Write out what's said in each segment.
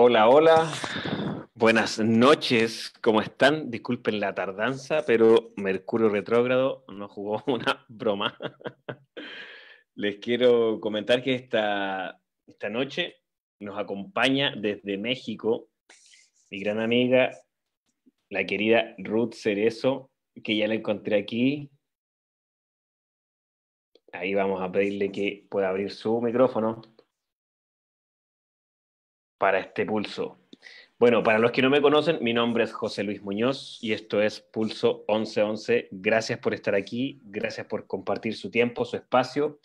Hola, hola. Buenas noches, ¿cómo están? Disculpen la tardanza, pero Mercurio retrógrado no jugó una broma. Les quiero comentar que esta, esta noche nos acompaña desde México mi gran amiga, la querida Ruth Cerezo, que ya la encontré aquí. Ahí vamos a pedirle que pueda abrir su micrófono para este pulso. Bueno, para los que no me conocen, mi nombre es José Luis Muñoz y esto es Pulso 1111. Gracias por estar aquí, gracias por compartir su tiempo, su espacio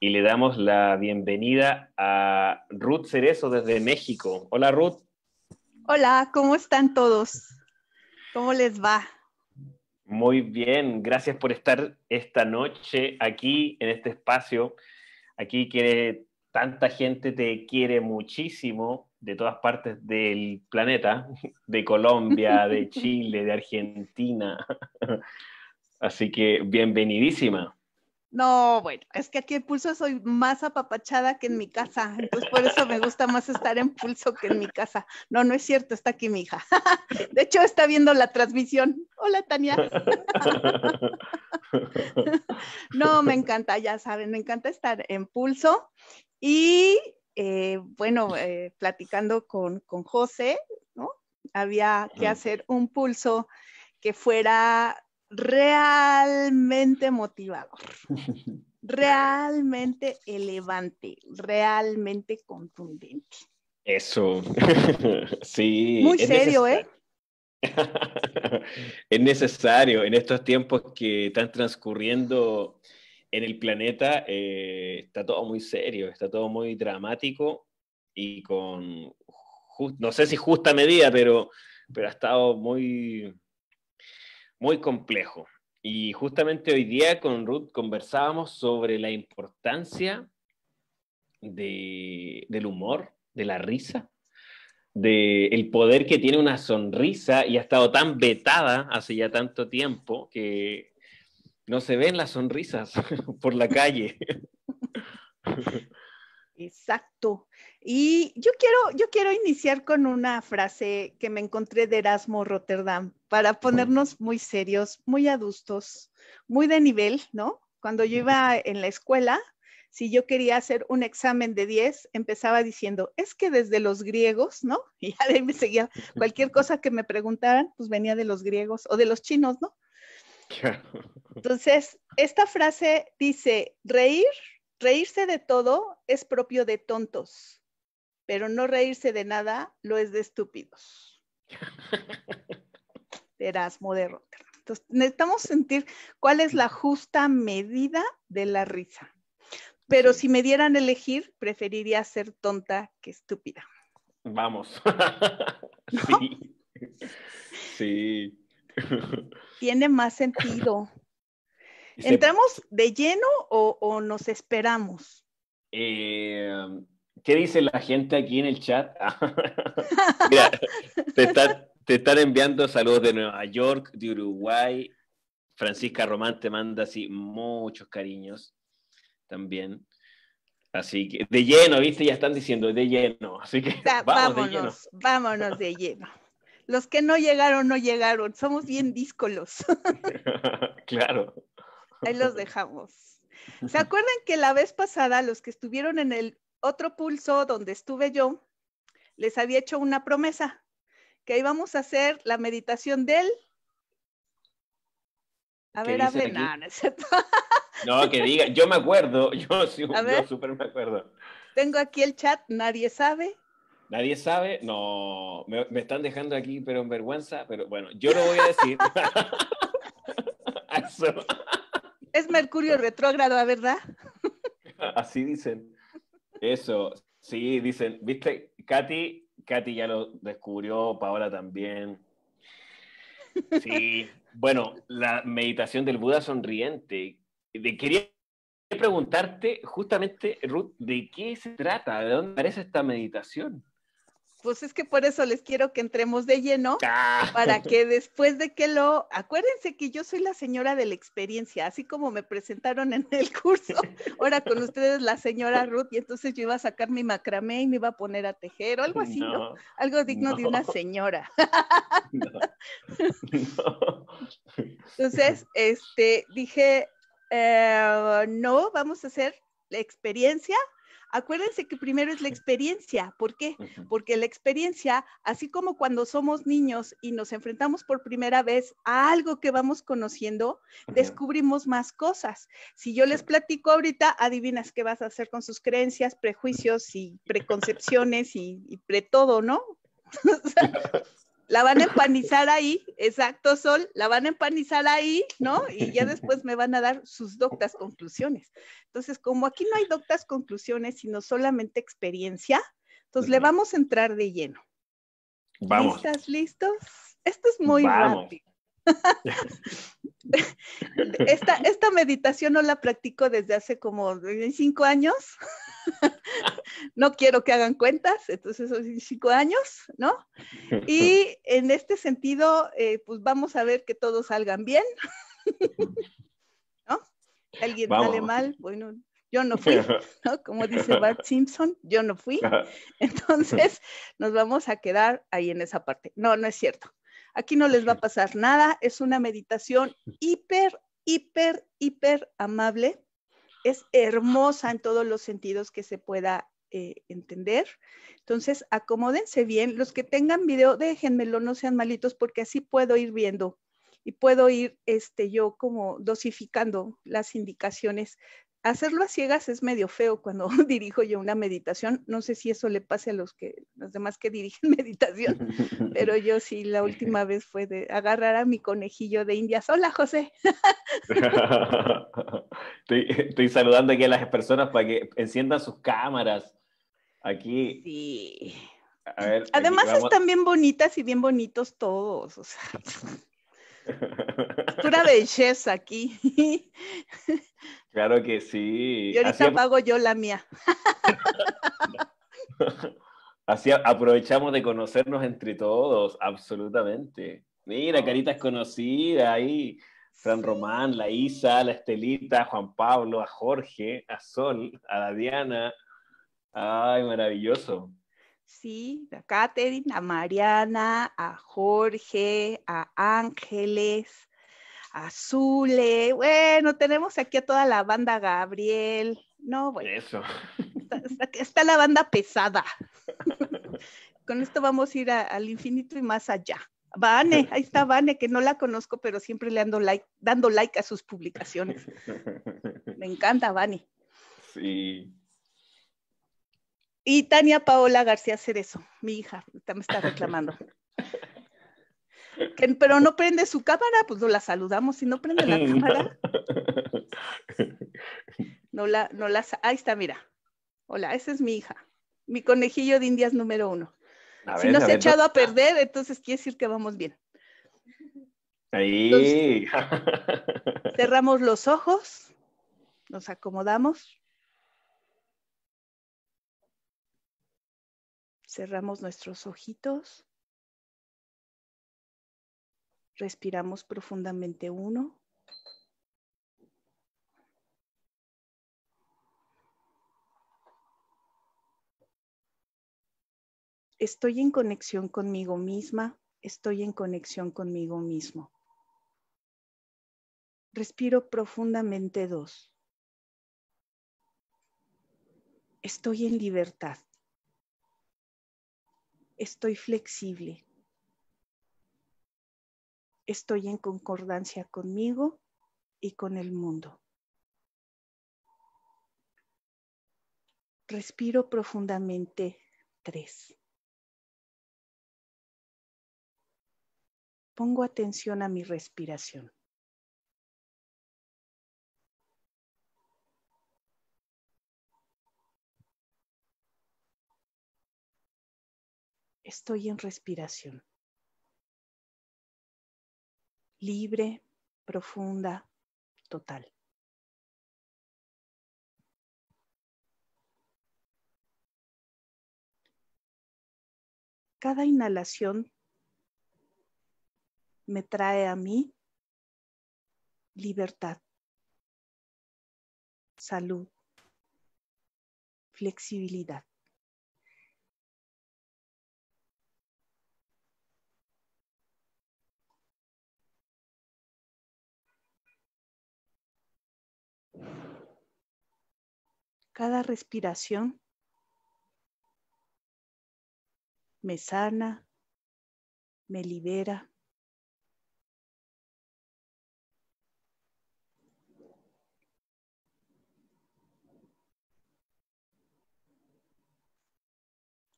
y le damos la bienvenida a Ruth Cerezo desde México. Hola Ruth. Hola, ¿cómo están todos? ¿Cómo les va? Muy bien, gracias por estar esta noche aquí en este espacio, aquí que tanta gente te quiere muchísimo de todas partes del planeta, de Colombia, de Chile, de Argentina. Así que bienvenidísima. No, bueno, es que aquí en Pulso soy más apapachada que en mi casa, entonces por eso me gusta más estar en Pulso que en mi casa. No, no es cierto, está aquí mi hija. De hecho, está viendo la transmisión. Hola, Tania. No, me encanta, ya saben, me encanta estar en Pulso y eh, bueno, eh, platicando con, José, ¿no? Había que hacer un pulso que fuera realmente motivador, realmente elevante, realmente contundente. Eso, sí. Muy serio, ¿eh? es necesario en estos tiempos que están transcurriendo en el planeta eh, está todo muy serio, está todo muy dramático y con, no sé si justa medida, pero, pero ha estado muy, muy complejo. Y justamente hoy día con Ruth conversábamos sobre la importancia del humor, de la risa, del poder que tiene una sonrisa y ha estado tan vetada hace ya tanto tiempo que no se ven las sonrisas por la calle. Exacto. Y yo quiero, yo quiero iniciar con una frase que me encontré de Erasmo Rotterdam para ponernos muy serios, muy adustos, muy de nivel, ¿no? Cuando yo iba en la escuela, si yo quería hacer un examen de 10, empezaba diciendo, es que desde los griegos, ¿no? Y ya me seguía, cualquier cosa que me preguntaran, pues venía de los griegos o de los chinos, ¿no? Entonces, esta frase dice, reír, reírse de todo es propio de tontos, pero no reírse de nada lo es de estúpidos. Erasmo de Rotterdam. Entonces, necesitamos sentir cuál es la justa medida de la risa. Pero si me dieran elegir, preferiría ser tonta que estúpida. Vamos. Sí. Sí. Tiene más sentido. ¿Entramos de lleno o, nos esperamos? Eh, ¿Qué dice la gente aquí en el chat? te, están enviando saludos de Nueva York, de Uruguay. Francisca Román te manda así muchos cariños también. Así que de lleno, viste, ya están diciendo de lleno. Así que vamos de lleno. vámonos de lleno los que no llegaron, no llegaron. Somos bien díscolos. claro. Ahí los dejamos. ¿Se acuerdan que la vez pasada los que estuvieron en el otro pulso donde estuve yo, les había hecho una promesa? Que íbamos a hacer la meditación del... A ver, a ver, no, no que diga, yo me acuerdo, yo, yo súper me acuerdo. Tengo aquí el chat, nadie sabe, Nadie sabe, no, me, están dejando aquí, pero en vergüenza, pero bueno, yo lo voy a decir. es Mercurio retrógrado, ¿verdad? Así dicen. Eso, sí, dicen, viste, Katy, Katy ya lo descubrió, Paola también. Sí, bueno, la meditación del Buda sonriente. De, quería preguntarte justamente, Ruth, ¿de qué se trata? ¿De dónde aparece esta meditación? Pues es que por eso les quiero que entremos de lleno, ah. para que después de que lo... Acuérdense que yo soy la señora de la experiencia, así como me presentaron en el curso, ahora con ustedes la señora Ruth, y entonces yo iba a sacar mi macramé y me iba a poner a tejer, o algo así, ¿no? Algo digno de una señora. entonces, este, dije, eh, no, vamos a hacer la experiencia Acuérdense que primero es la experiencia. ¿Por qué? Porque la experiencia, así como cuando somos niños y nos enfrentamos por primera vez a algo que vamos conociendo, descubrimos más cosas. Si yo les platico ahorita, adivinas qué vas a hacer con sus creencias, prejuicios y preconcepciones y, y pre todo, ¿no? la van a empanizar ahí, exacto, Sol, la van a empanizar ahí, ¿no? Y ya después me van a dar sus doctas conclusiones. Entonces, como aquí no hay doctas conclusiones, sino solamente experiencia, entonces le vamos a entrar de lleno. Vamos. ¿Listas, listos? Esto es muy rápido. esta, esta meditación no la practico desde hace como cinco años no quiero que hagan cuentas, entonces son cinco años, ¿no? Y en este sentido, eh, pues vamos a ver que todos salgan bien, ¿no? alguien sale mal, bueno, yo no fui, ¿no? Como dice Bart Simpson, yo no fui. Entonces, nos vamos a quedar ahí en esa parte. No, no es cierto. Aquí no les va a pasar nada, es una meditación hiper, hiper, hiper amable. Es hermosa en todos los sentidos que se pueda eh, entender. Entonces, acomódense bien. Los que tengan video, déjenmelo, no sean malitos, porque así puedo ir viendo y puedo ir este, yo como dosificando las indicaciones. Hacerlo a ciegas es medio feo cuando dirijo yo una meditación. No sé si eso le pase a los que los demás que dirigen meditación, pero yo sí la última vez fue de agarrar a mi conejillo de indias. Hola, José. estoy, estoy saludando aquí a las personas para que enciendan sus cámaras. Aquí. Sí. A ver, Además están bien bonitas y bien bonitos todos. O sea, pura belleza aquí. Claro que sí. Y ahorita pago yo la mía. Así aprovechamos de conocernos entre todos, absolutamente. Mira, caritas conocidas ahí. Fran Román, la Isa, la Estelita, Juan Pablo, a Jorge, a Sol, a la Diana, Ay, maravilloso. Sí, a Katherine, a Mariana, a Jorge, a Ángeles, a Zule. Bueno, tenemos aquí a toda la banda Gabriel. No, bueno. Eso. Está, la banda pesada. Con esto vamos a ir al infinito y más allá. Vane, ahí está Vane, que no la conozco, pero siempre le ando like, dando like a sus publicaciones. Me encanta, Vane. Sí. Y Tania Paola García Cerezo, mi hija, me está reclamando. pero no prende su cámara, pues no la saludamos. Si no prende la cámara. No la, no la, ahí está, mira. Hola, esa es mi hija, mi conejillo de indias número uno. si nos ha echado a perder, entonces quiere decir que vamos bien. Ahí. cerramos los ojos, nos acomodamos. Cerramos nuestros ojitos. Respiramos profundamente uno. Estoy en conexión conmigo misma, estoy en conexión conmigo mismo. Respiro profundamente dos. Estoy en libertad estoy flexible, estoy en concordancia conmigo y con el mundo. Respiro profundamente tres. Pongo atención a mi respiración. estoy en respiración. Libre, profunda, total. Cada inhalación me trae a mí libertad, salud, flexibilidad. Cada respiración me sana, me libera.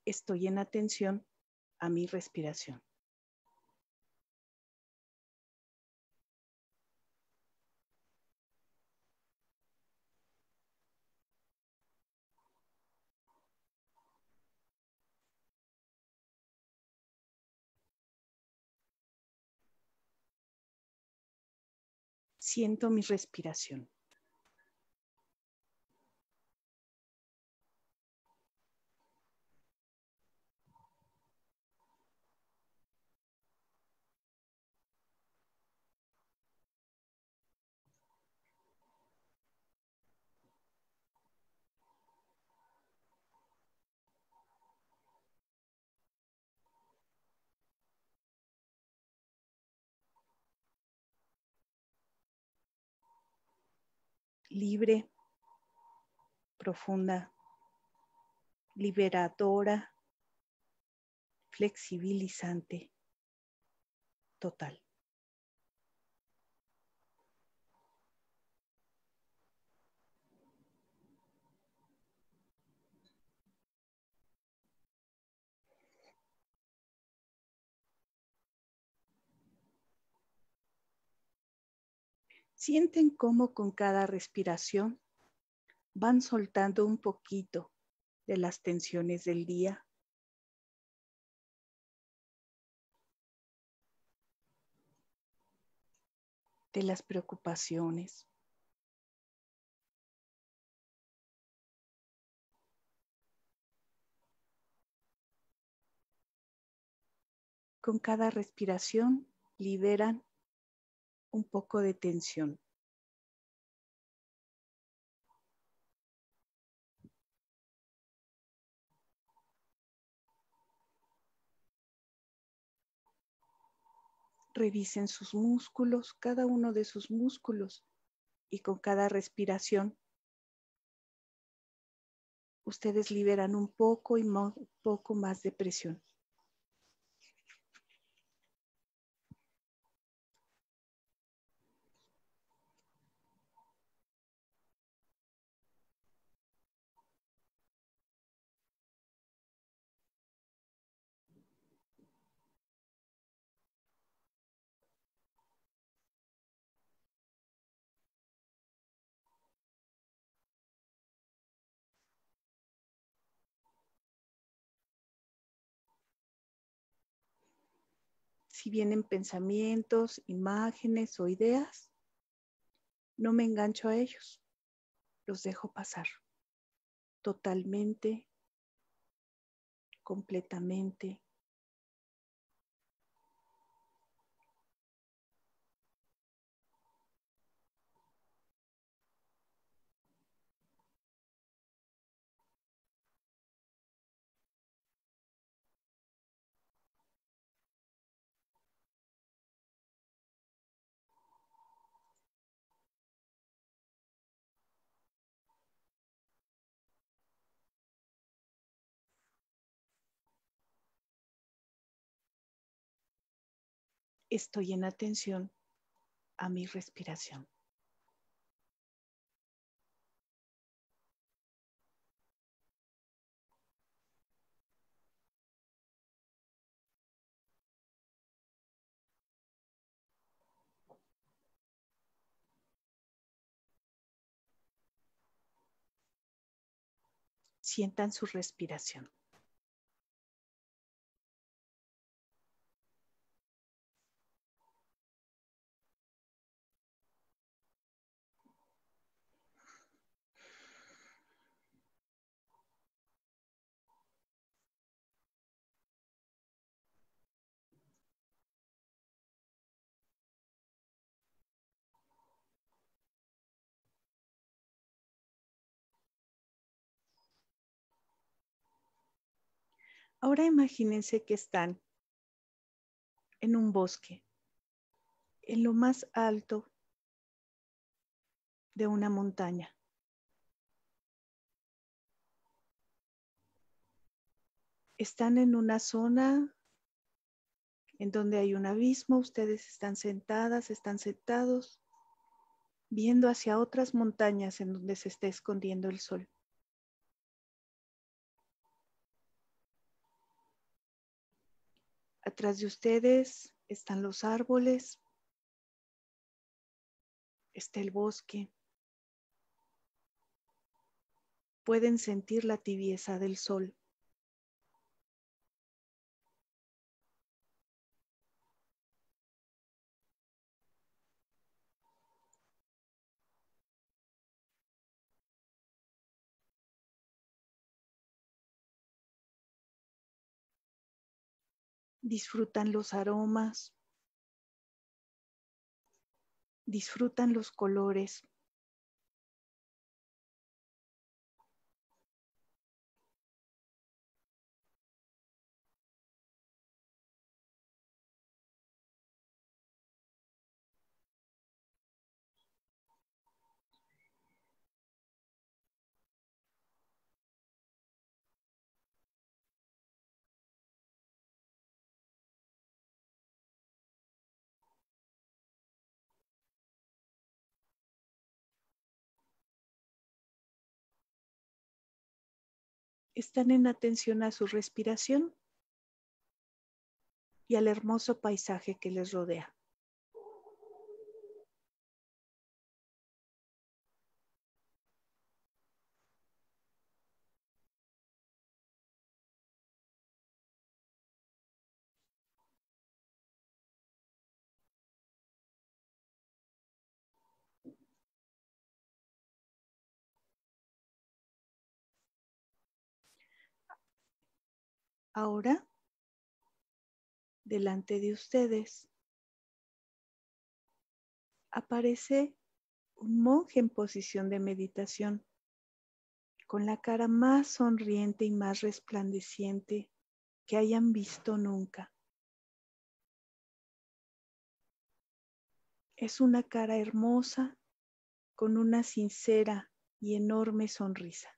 Estoy en atención a mi respiración. siento mi respiración. libre, profunda, liberadora, flexibilizante, total. Sienten cómo con cada respiración van soltando un poquito de las tensiones del día. de las preocupaciones. Con cada respiración liberan un poco de tensión. Revisen sus músculos, cada uno de sus músculos y con cada respiración ustedes liberan un poco y poco más de presión. si vienen pensamientos, imágenes o ideas, no me engancho a ellos, los dejo pasar totalmente, completamente, estoy en atención a mi respiración. Sientan su respiración. Ahora imagínense que están en un bosque, en lo más alto de una montaña. Están en una zona en donde hay un abismo, ustedes están sentadas, están sentados, viendo hacia otras montañas en donde se está escondiendo el sol. Atrás de ustedes están los árboles, está el bosque. Pueden sentir la tibieza del sol. disfrutan los aromas, disfrutan los colores. están en atención a su respiración y al hermoso paisaje que les rodea. ahora delante de ustedes. Aparece un monje en posición de meditación, con la cara más sonriente y más resplandeciente que hayan visto nunca. Es una cara hermosa con una sincera y enorme sonrisa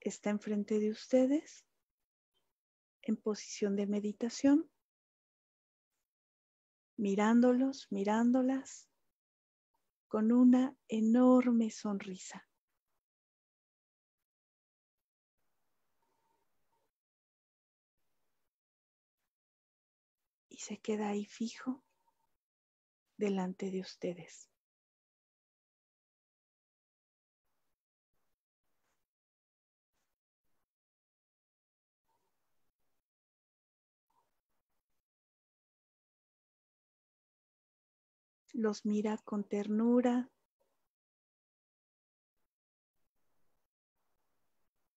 está enfrente de ustedes en posición de meditación, mirándolos, mirándolas con una enorme sonrisa. Y se queda ahí fijo delante de ustedes. los mira con ternura,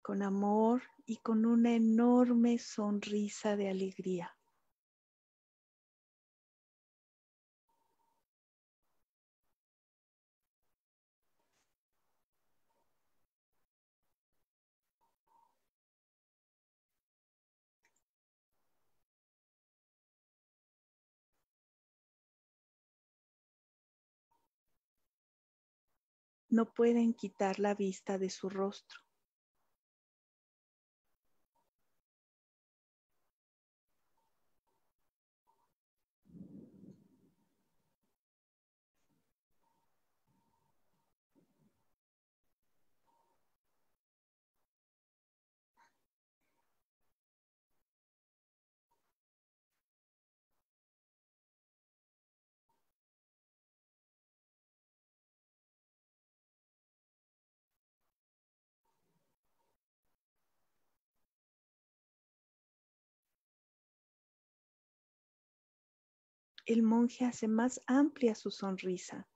con amor y con una enorme sonrisa de alegría. no pueden quitar la vista de su rostro. el monje hace más amplia su sonrisa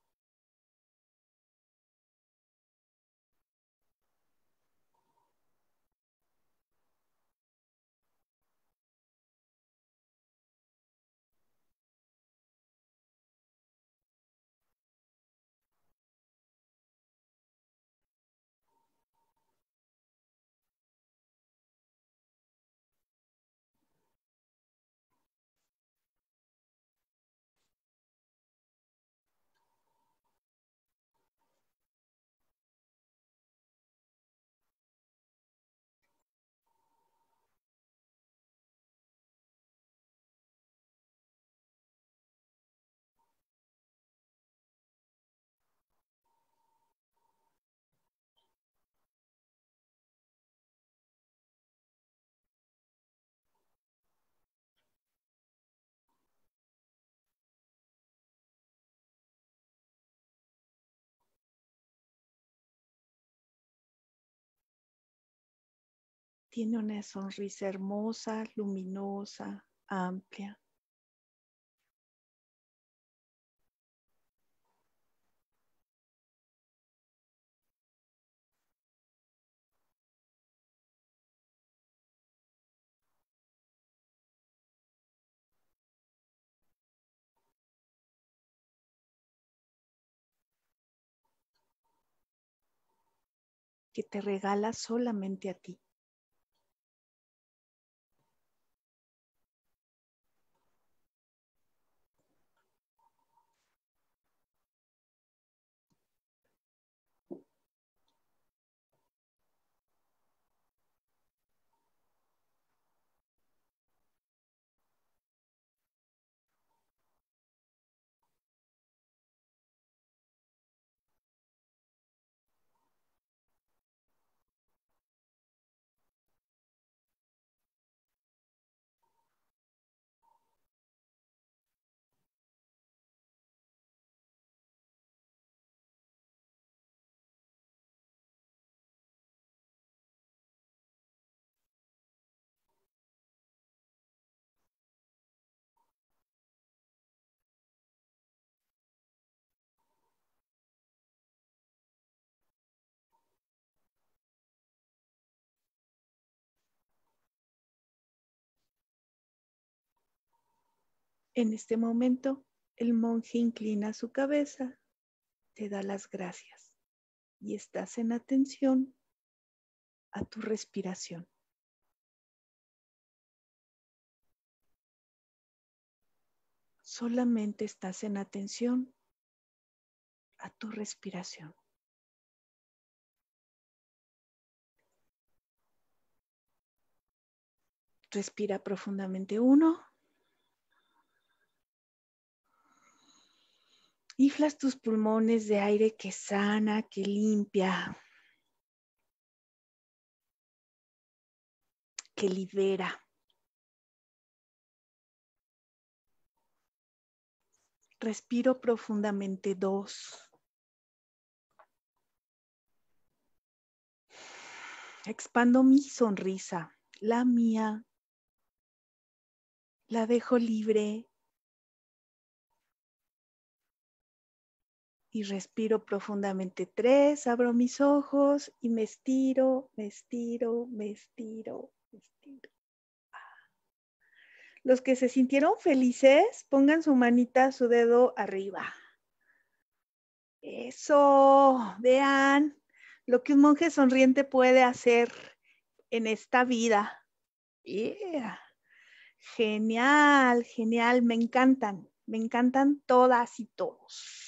Tiene una sonrisa hermosa, luminosa, amplia. que te regala solamente a ti. En este momento, el monje inclina su cabeza, te da las gracias y estás en atención a tu respiración. Solamente estás en atención a tu respiración. Respira profundamente uno. Inflas tus pulmones de aire que sana, que limpia, que libera. Respiro profundamente dos. Expando mi sonrisa, la mía. La dejo libre, y respiro profundamente tres, abro mis ojos y me estiro, me estiro, me estiro, me estiro. Ah. Los que se sintieron felices, pongan su manita, su dedo arriba. Eso, vean lo que un monje sonriente puede hacer en esta vida. Genial, genial, me encantan, me encantan todas y todos.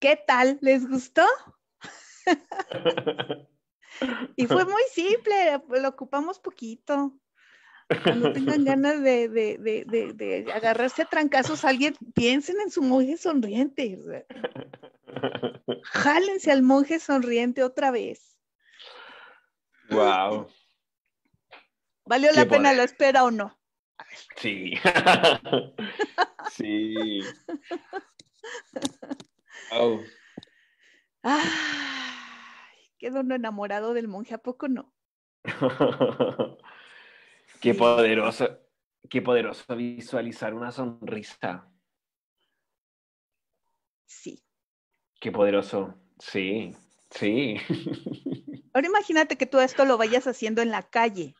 ¿Qué tal? ¿Les gustó? y fue muy simple, lo ocupamos poquito. Cuando tengan ganas de, agarrarse a trancazos a alguien, piensen en su monje sonriente. Jálense al monje sonriente otra vez. Wow. ¿Valió la pena la espera o no? Sí. sí. ¡Oh! quedó uno enamorado del monje, ¿a poco no? qué poderoso, qué poderoso visualizar una sonrisa. Sí. Qué poderoso, sí, sí. Ahora imagínate que tú esto lo vayas haciendo en la calle.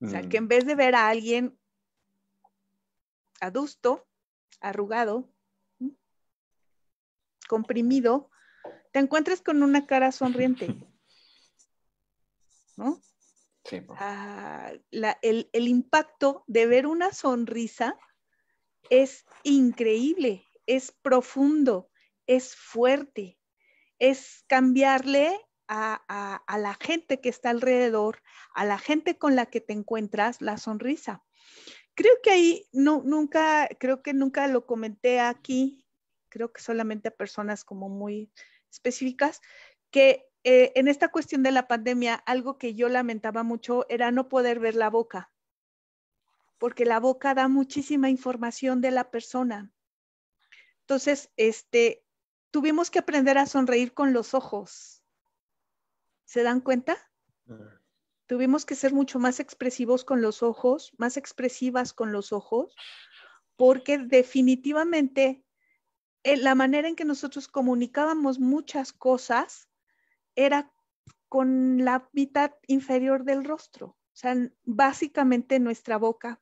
O sea, mm. que en vez de ver a alguien adusto, arrugado, comprimido, te encuentras con una cara sonriente. ¿No? Sí. Ah, el, impacto de ver una sonrisa es increíble, es profundo, es fuerte, es cambiarle a, a la gente que está alrededor, a la gente con la que te encuentras, la sonrisa creo que ahí no, nunca, creo que nunca lo comenté aquí creo que solamente a personas como muy específicas, que eh, en esta cuestión de la pandemia, algo que yo lamentaba mucho era no poder ver la boca, porque la boca da muchísima información de la persona. Entonces, este, tuvimos que aprender a sonreír con los ojos. ¿Se dan cuenta? Tuvimos que ser mucho más expresivos con los ojos, más expresivas con los ojos, porque definitivamente eh, la manera en que nosotros comunicábamos muchas cosas era con la mitad inferior del rostro, o sea, básicamente nuestra boca.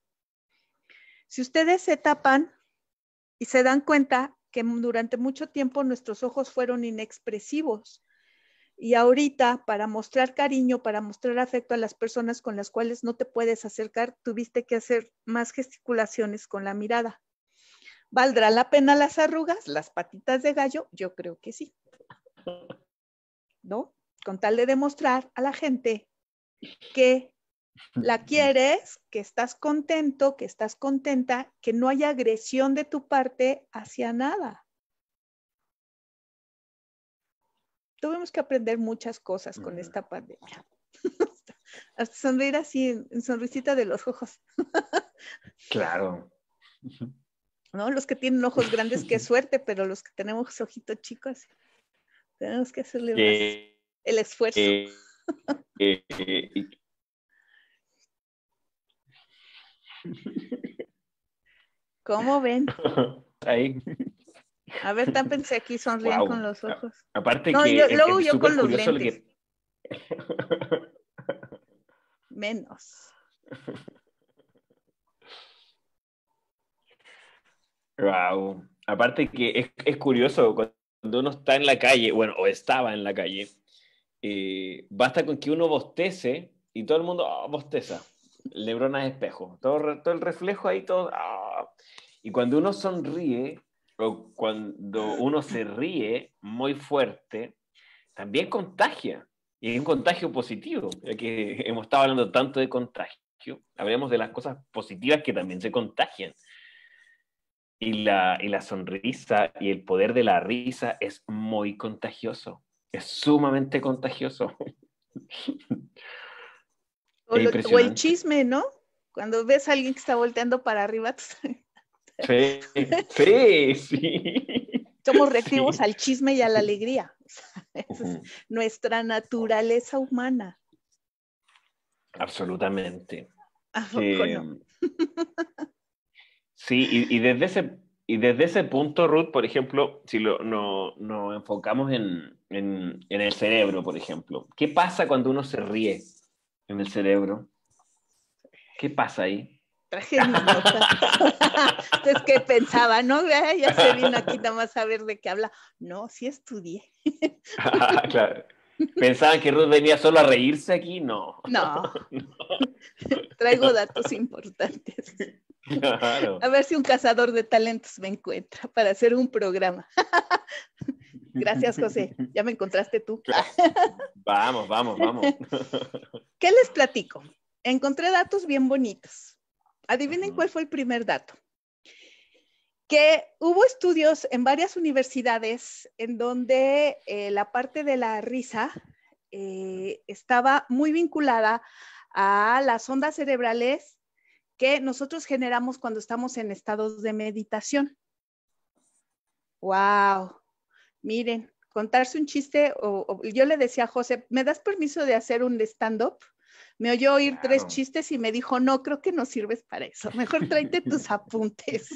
Si ustedes se tapan y se dan cuenta que durante mucho tiempo nuestros ojos fueron inexpresivos y ahorita para mostrar cariño, para mostrar afecto a las personas con las cuales no te puedes acercar, tuviste que hacer más gesticulaciones con la mirada. ¿Valdrá la pena las arrugas, las patitas de gallo? Yo creo que sí. ¿No? Con tal de demostrar a la gente que la quieres, que estás contento, que estás contenta, que no hay agresión de tu parte hacia nada. Tuvimos que aprender muchas cosas con esta pandemia. Hasta sonreír así, en sonrisita de los ojos. claro. ¿no? Los que tienen ojos grandes, qué suerte, pero los que tenemos ojitos chicos, tenemos que hacerle eh, el esfuerzo. Eh, eh, ¿Cómo ven? Ahí. A ver, pensé aquí, sonrían con los ojos. aparte yo, luego yo con los lentes. Menos. Wow. Aparte que es, curioso, cuando uno está en la calle, bueno, o estaba en la calle, eh, basta con que uno bostece y todo el mundo ah, bosteza. lebronas espejo. Todo, todo el reflejo ahí, todo. Ah". Y cuando uno sonríe, o cuando uno se ríe muy fuerte, también contagia. Y es un contagio positivo, ya que hemos estado hablando tanto de contagio. Hablemos de las cosas positivas que también se contagian y la, sonrisa y el poder de la risa es muy contagioso, es sumamente contagioso. O, el chisme, ¿no? Cuando ves a alguien que está volteando para arriba. Sí, sí, Somos reactivos al chisme y a la alegría. es nuestra naturaleza humana. Absolutamente. Eh, Sí, y, desde, ese, y desde ese punto, Ruth, por ejemplo, si lo, nos enfocamos en, en, el cerebro, por ejemplo, ¿qué pasa cuando uno se ríe en el cerebro? ¿Qué pasa ahí? Traje nota. Entonces, ¿qué pensaba? No, ya se vino aquí nada más a ver de qué habla. No, sí estudié. Ah, claro. ¿Pensaban que Ruth venía solo a reírse aquí? No. No. Traigo datos importantes. A ver si un cazador de talentos me encuentra para hacer un programa. Gracias, José. Ya me encontraste tú. Vamos, vamos, vamos. ¿Qué les platico? Encontré datos bien bonitos. Adivinen cuál fue el primer dato que hubo estudios en varias universidades en donde eh, la parte de la risa eh, estaba muy vinculada a las ondas cerebrales que nosotros generamos cuando estamos en estados de meditación. ¡Wow! Miren, contarse un chiste, o, yo le decía a José, ¿me das permiso de hacer un stand-up? Me oyó oír tres chistes y me dijo, no, creo que no sirves para eso, mejor tráete tus apuntes.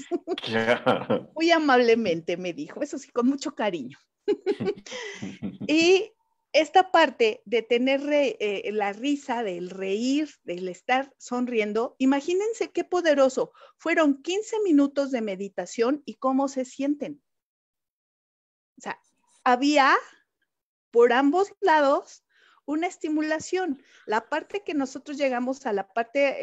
Muy amablemente me dijo, eso sí, con mucho cariño. y esta parte de tener eh, la risa, del reír, del estar sonriendo, imagínense qué poderoso. Fueron 15 minutos de meditación y cómo se sienten. O sea, había por ambos lados una estimulación. La parte que nosotros llegamos a la parte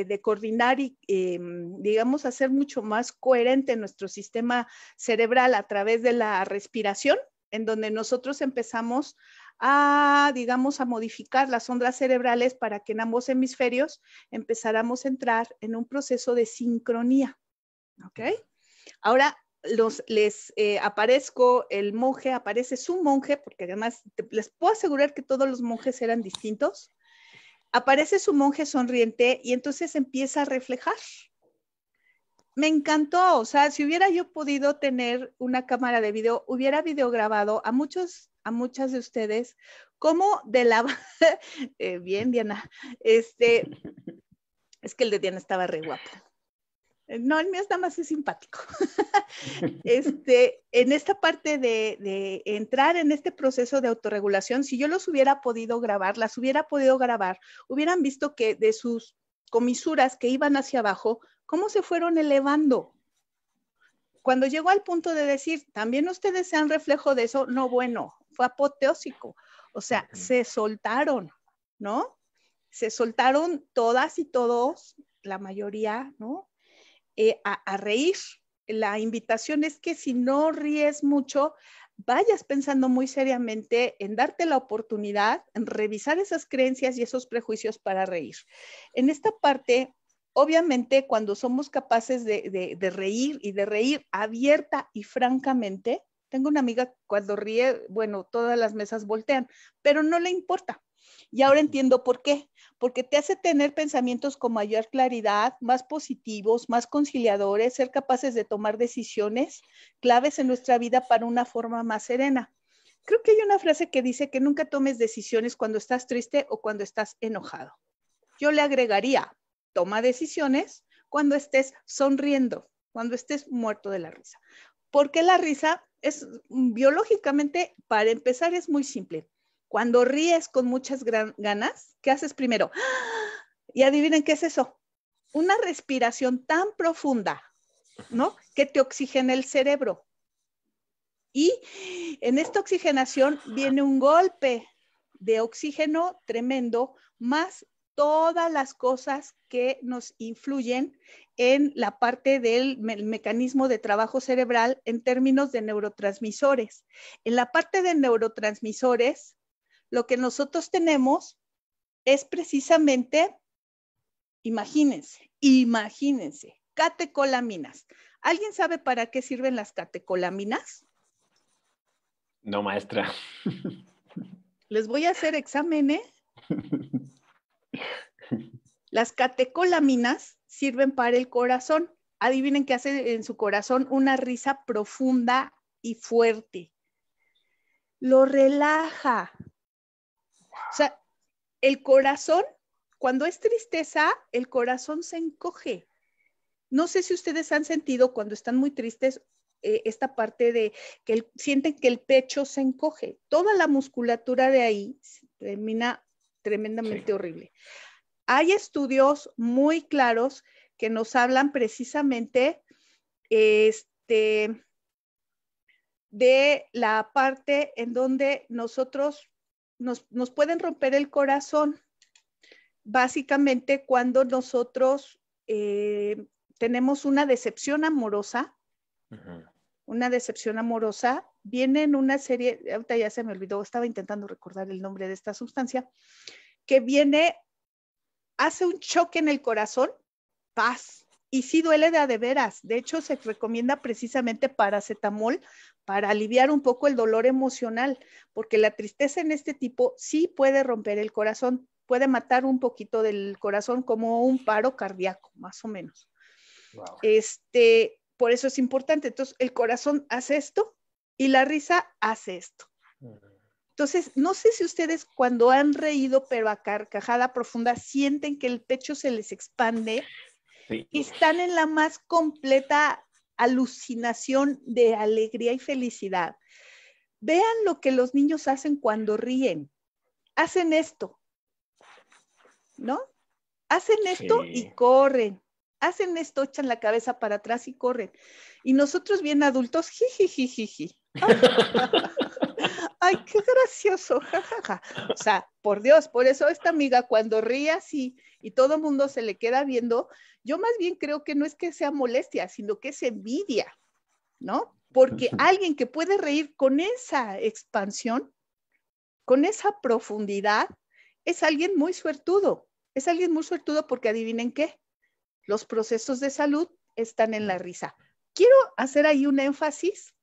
eh, de, coordinar y, eh, digamos, hacer mucho más coherente nuestro sistema cerebral a través de la respiración, en donde nosotros empezamos a, digamos, a modificar las ondas cerebrales para que en ambos hemisferios empezáramos a entrar en un proceso de sincronía. ¿Ok? Ahora, les eh, aparezco, el monje aparece su monje, porque además les puedo asegurar que todos los monjes eran distintos. Aparece su monje sonriente y entonces empieza a reflejar. Me encantó, o sea, si hubiera yo podido tener una cámara de video, hubiera videograbado a muchos, a muchas de ustedes, como de la, eh, bien Diana, este, es que el de Diana estaba re guapo. Eh, no, el mío nada más simpático. este, en esta parte de, entrar en este proceso de autorregulación, si yo los hubiera podido grabar, las hubiera podido grabar, hubieran visto que de sus comisuras que iban hacia abajo, cómo se fueron elevando. Cuando llegó al punto de decir, también ustedes sean reflejo de eso, no, bueno, fue apoteósico. O sea, se soltaron, ¿no? Se soltaron todas y todos, la mayoría, ¿no? Eh, a, reír. La invitación es que si no ríes mucho, vayas pensando muy seriamente en darte la oportunidad, en revisar esas creencias y esos prejuicios para reír. En esta parte, obviamente, cuando somos capaces de, de reír y de reír abierta y francamente, tengo una amiga cuando ríe, bueno, todas las mesas voltean, pero no le importa, y ahora entiendo por qué, porque te hace tener pensamientos con mayor claridad, más positivos, más conciliadores, ser capaces de tomar decisiones claves en nuestra vida para una forma más serena. Creo que hay una frase que dice que nunca tomes decisiones cuando estás triste o cuando estás enojado. Yo le agregaría, toma decisiones cuando estés sonriendo, cuando estés muerto de la risa. Porque la risa es mm, biológicamente, para empezar, es muy simple cuando ríes con muchas ganas, ¿qué haces primero? Y adivinen qué es eso. Una respiración tan profunda, ¿no? Que te oxigena el cerebro. Y en esta oxigenación viene un golpe de oxígeno tremendo, más todas las cosas que nos influyen en la parte del mecanismo de trabajo cerebral en términos de neurotransmisores. En la parte de neurotransmisores, lo que nosotros tenemos es precisamente, imagínense, imagínense, catecolaminas. ¿Alguien sabe para qué sirven las catecolaminas? No, maestra. Les voy a hacer examen, ¿eh? Las catecolaminas sirven para el corazón. Adivinen qué hace en su corazón una risa profunda y fuerte. Lo relaja, o sea, el corazón, cuando es tristeza, el corazón se encoge. No sé si ustedes han sentido cuando están muy tristes eh, esta parte de que sienten que el pecho se encoge. Toda la musculatura de ahí termina tremendamente horrible. Hay estudios muy claros que nos hablan precisamente este, de la parte en donde nosotros nos, pueden romper el corazón, básicamente cuando nosotros eh, tenemos una decepción amorosa, una decepción amorosa, viene en una serie, ahorita ya se me olvidó, estaba intentando recordar el nombre de esta sustancia, que viene, hace un choque en el corazón, paz, y sí duele de a de veras. De hecho, se recomienda precisamente paracetamol para aliviar un poco el dolor emocional, porque la tristeza en este tipo sí puede romper el corazón, puede matar un poquito del corazón como un paro cardíaco, más o menos. Este, por eso es importante. Entonces, el corazón hace esto y la risa hace esto. Entonces, no sé si ustedes cuando han reído pero a carcajada profunda sienten que el pecho se les expande están en la más completa alucinación de alegría y felicidad. Vean lo que los niños hacen cuando ríen. Hacen esto, ¿no? Hacen esto y corren. Hacen esto, echan la cabeza para atrás y corren. Y nosotros bien adultos, jiji, jiji, jiji ay, qué gracioso, jajaja. O sea, por Dios, por eso esta amiga cuando ríe así y todo el mundo se le queda viendo, yo más bien creo que no es que sea molestia, sino que es envidia, ¿no? Porque alguien que puede reír con esa expansión, con esa profundidad, es alguien muy suertudo. Es alguien muy suertudo porque adivinen qué, los procesos de salud están en la risa. Quiero hacer ahí un énfasis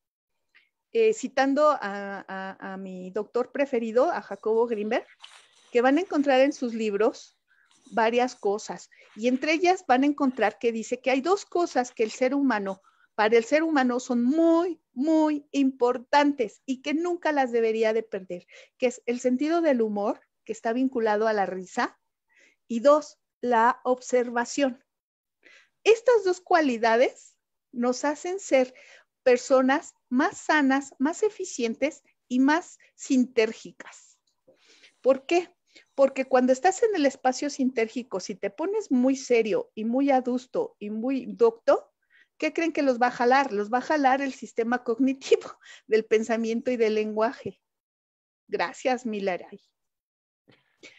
eh, citando a, mi doctor preferido, a Jacobo Grimberg, que van a encontrar en sus libros varias cosas. Y entre ellas van a encontrar que dice que hay dos cosas que el ser humano, para el ser humano son muy, muy importantes y que nunca las debería de perder, que es el sentido del humor, que está vinculado a la risa, y dos, la observación. Estas dos cualidades nos hacen ser personas más sanas, más eficientes y más sintérgicas. ¿Por qué? Porque cuando estás en el espacio sintérgico, si te pones muy serio y muy adusto y muy docto, ¿qué creen que los va a jalar? Los va a jalar el sistema cognitivo del pensamiento y del lenguaje. Gracias, Milaray.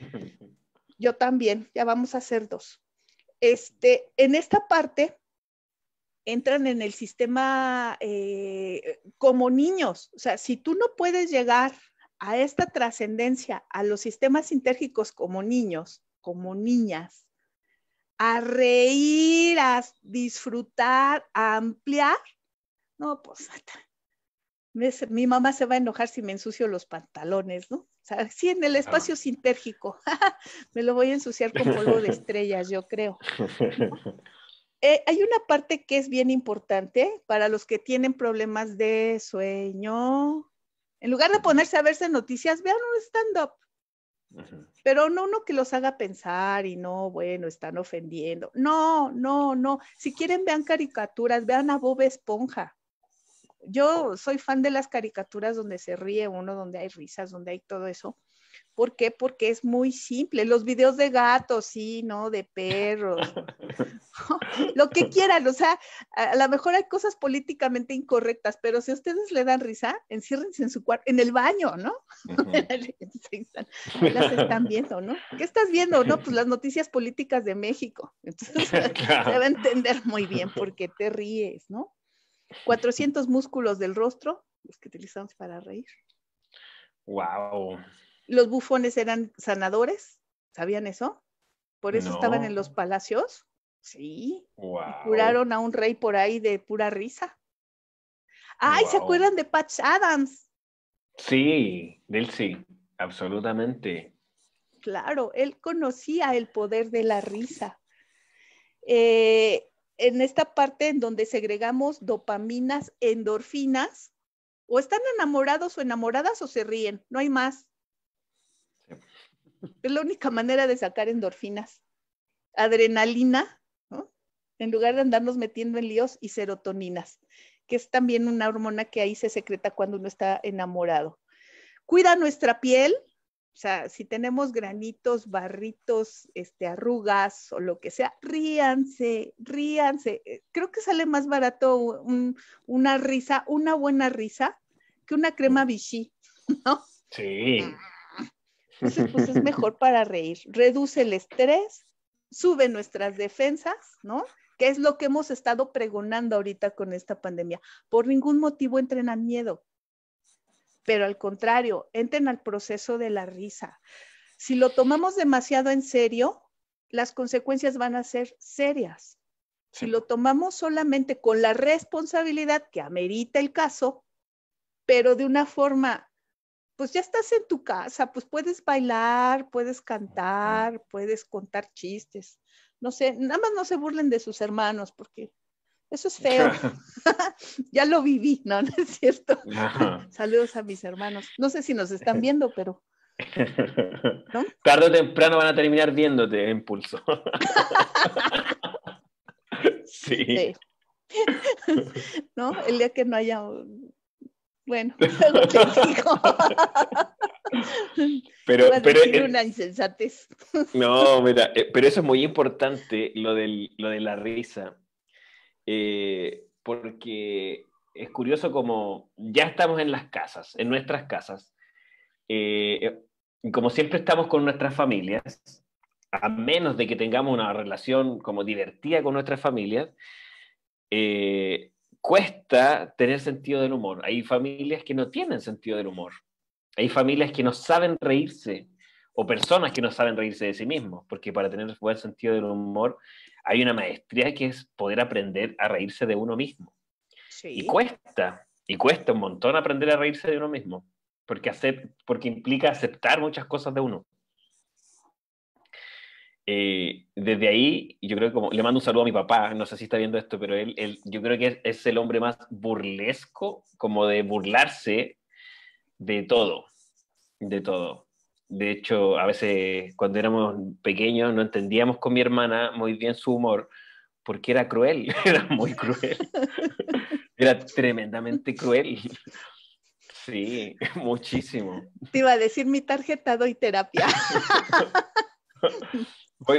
Yo también, ya vamos a hacer dos. Este, en esta parte, entran en el sistema eh, como niños. O sea, si tú no puedes llegar a esta trascendencia, a los sistemas sintérgicos como niños, como niñas, a reír, a disfrutar, a ampliar, no, pues mi mamá se va a enojar si me ensucio los pantalones, ¿no? O sea, sí, en el espacio sintérgico. me lo voy a ensuciar con polvo de estrellas, yo creo. Eh, hay una parte que es bien importante para los que tienen problemas de sueño. En lugar de ponerse a verse noticias, vean un stand-up. Pero no uno que los haga pensar y no, bueno, están ofendiendo. No, no, no. Si quieren, vean caricaturas, vean a Bob Esponja. Yo soy fan de las caricaturas donde se ríe uno, donde hay risas, donde hay todo eso. ¿Por qué? Porque es muy simple. Los videos de gatos, sí, ¿no? De perros. lo que quieran. O sea, a, lo mejor hay cosas políticamente incorrectas, pero si a ustedes le dan risa, enciérrense en su cuarto, en el baño, ¿no? las están viendo, ¿no? ¿Qué estás viendo? No, pues las noticias políticas de México. Entonces, se va a entender muy bien por qué te ríes, ¿no? 400 músculos del rostro, los que utilizamos para reír. Wow los bufones eran sanadores, ¿sabían eso? Por eso estaban en los palacios. Sí. curaron a un rey por ahí de pura risa. Ay, ¿se acuerdan de Patch Adams? Sí, él sí, absolutamente. Claro, él conocía el poder de la risa. Eh, en esta parte en donde segregamos dopaminas, endorfinas, o están enamorados o enamoradas o se ríen, no hay más. Es la única manera de sacar endorfinas. Adrenalina, ¿no? en lugar de andarnos metiendo en líos, y serotoninas, que es también una hormona que ahí se secreta cuando uno está enamorado. Cuida nuestra piel, o sea, si tenemos granitos, barritos, este, arrugas o lo que sea, ríanse, ríanse. Eh, creo que sale más barato una risa, una buena risa, que una crema Vichy, ¿no? Sí. Entonces, pues es mejor para reír. Reduce el estrés, sube nuestras defensas, ¿no? Que es lo que hemos estado pregonando ahorita con esta pandemia. Por ningún motivo entren al miedo, pero al contrario, entren al proceso de la risa. Si lo tomamos demasiado en serio, las consecuencias van a ser serias. Si lo tomamos solamente con la responsabilidad que amerita el caso, pero de una forma pues ya estás en tu casa, pues puedes bailar, puedes cantar, puedes contar chistes. No sé, nada más no se burlen de sus hermanos porque eso es feo. ya lo viví, ¿no? es cierto? Saludos a mis hermanos. No sé si nos están viendo, pero... Tarde o temprano van a terminar viéndote Impulso. sí. ¿No? El día que no haya bueno, pero, pero insensatez. no, mira, eh, pero eso es muy importante, lo, lo de la risa. Eh, porque es curioso como ya estamos en las casas, en nuestras casas. Eh, y como siempre estamos con nuestras familias, a menos de que tengamos una relación como divertida con nuestras familias, cuesta tener sentido del humor. Hay familias que no tienen sentido del humor. Hay familias que no saben reírse o personas que no saben reírse de sí mismos, porque para tener buen sentido del humor hay una maestría que es poder aprender a reírse de uno mismo. Y cuesta, y cuesta un montón aprender a reírse de uno mismo, porque, porque implica aceptar muchas cosas de uno. Eh, desde ahí, yo creo que como, le mando un saludo a mi papá, no sé si está viendo esto, pero él, yo creo que es, es, el hombre más burlesco, como de burlarse de todo, de todo. De hecho, a veces cuando éramos pequeños no entendíamos con mi hermana muy bien su humor, porque era cruel, era muy cruel, era tremendamente cruel. Sí, muchísimo. Te iba a decir mi tarjeta doy terapia.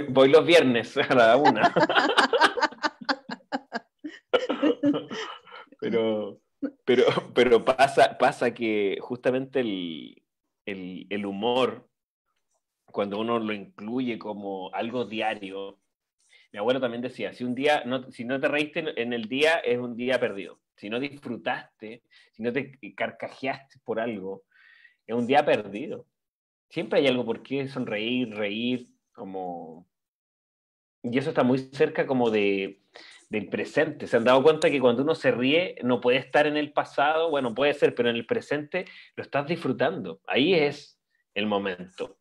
Voy, los viernes a la una. pero, pero, pero pasa, pasa que justamente el, humor, cuando uno lo incluye como algo diario, mi abuelo también decía, si un día, si no te reíste en el día, es un día perdido. Si no disfrutaste, si no te carcajeaste por algo, es un día perdido. Siempre hay algo por qué sonreír, reír, y eso está muy cerca como del presente. Se han dado cuenta que cuando uno se ríe no puede estar en el pasado, bueno, puede ser, pero en el presente lo estás disfrutando. Ahí es el momento.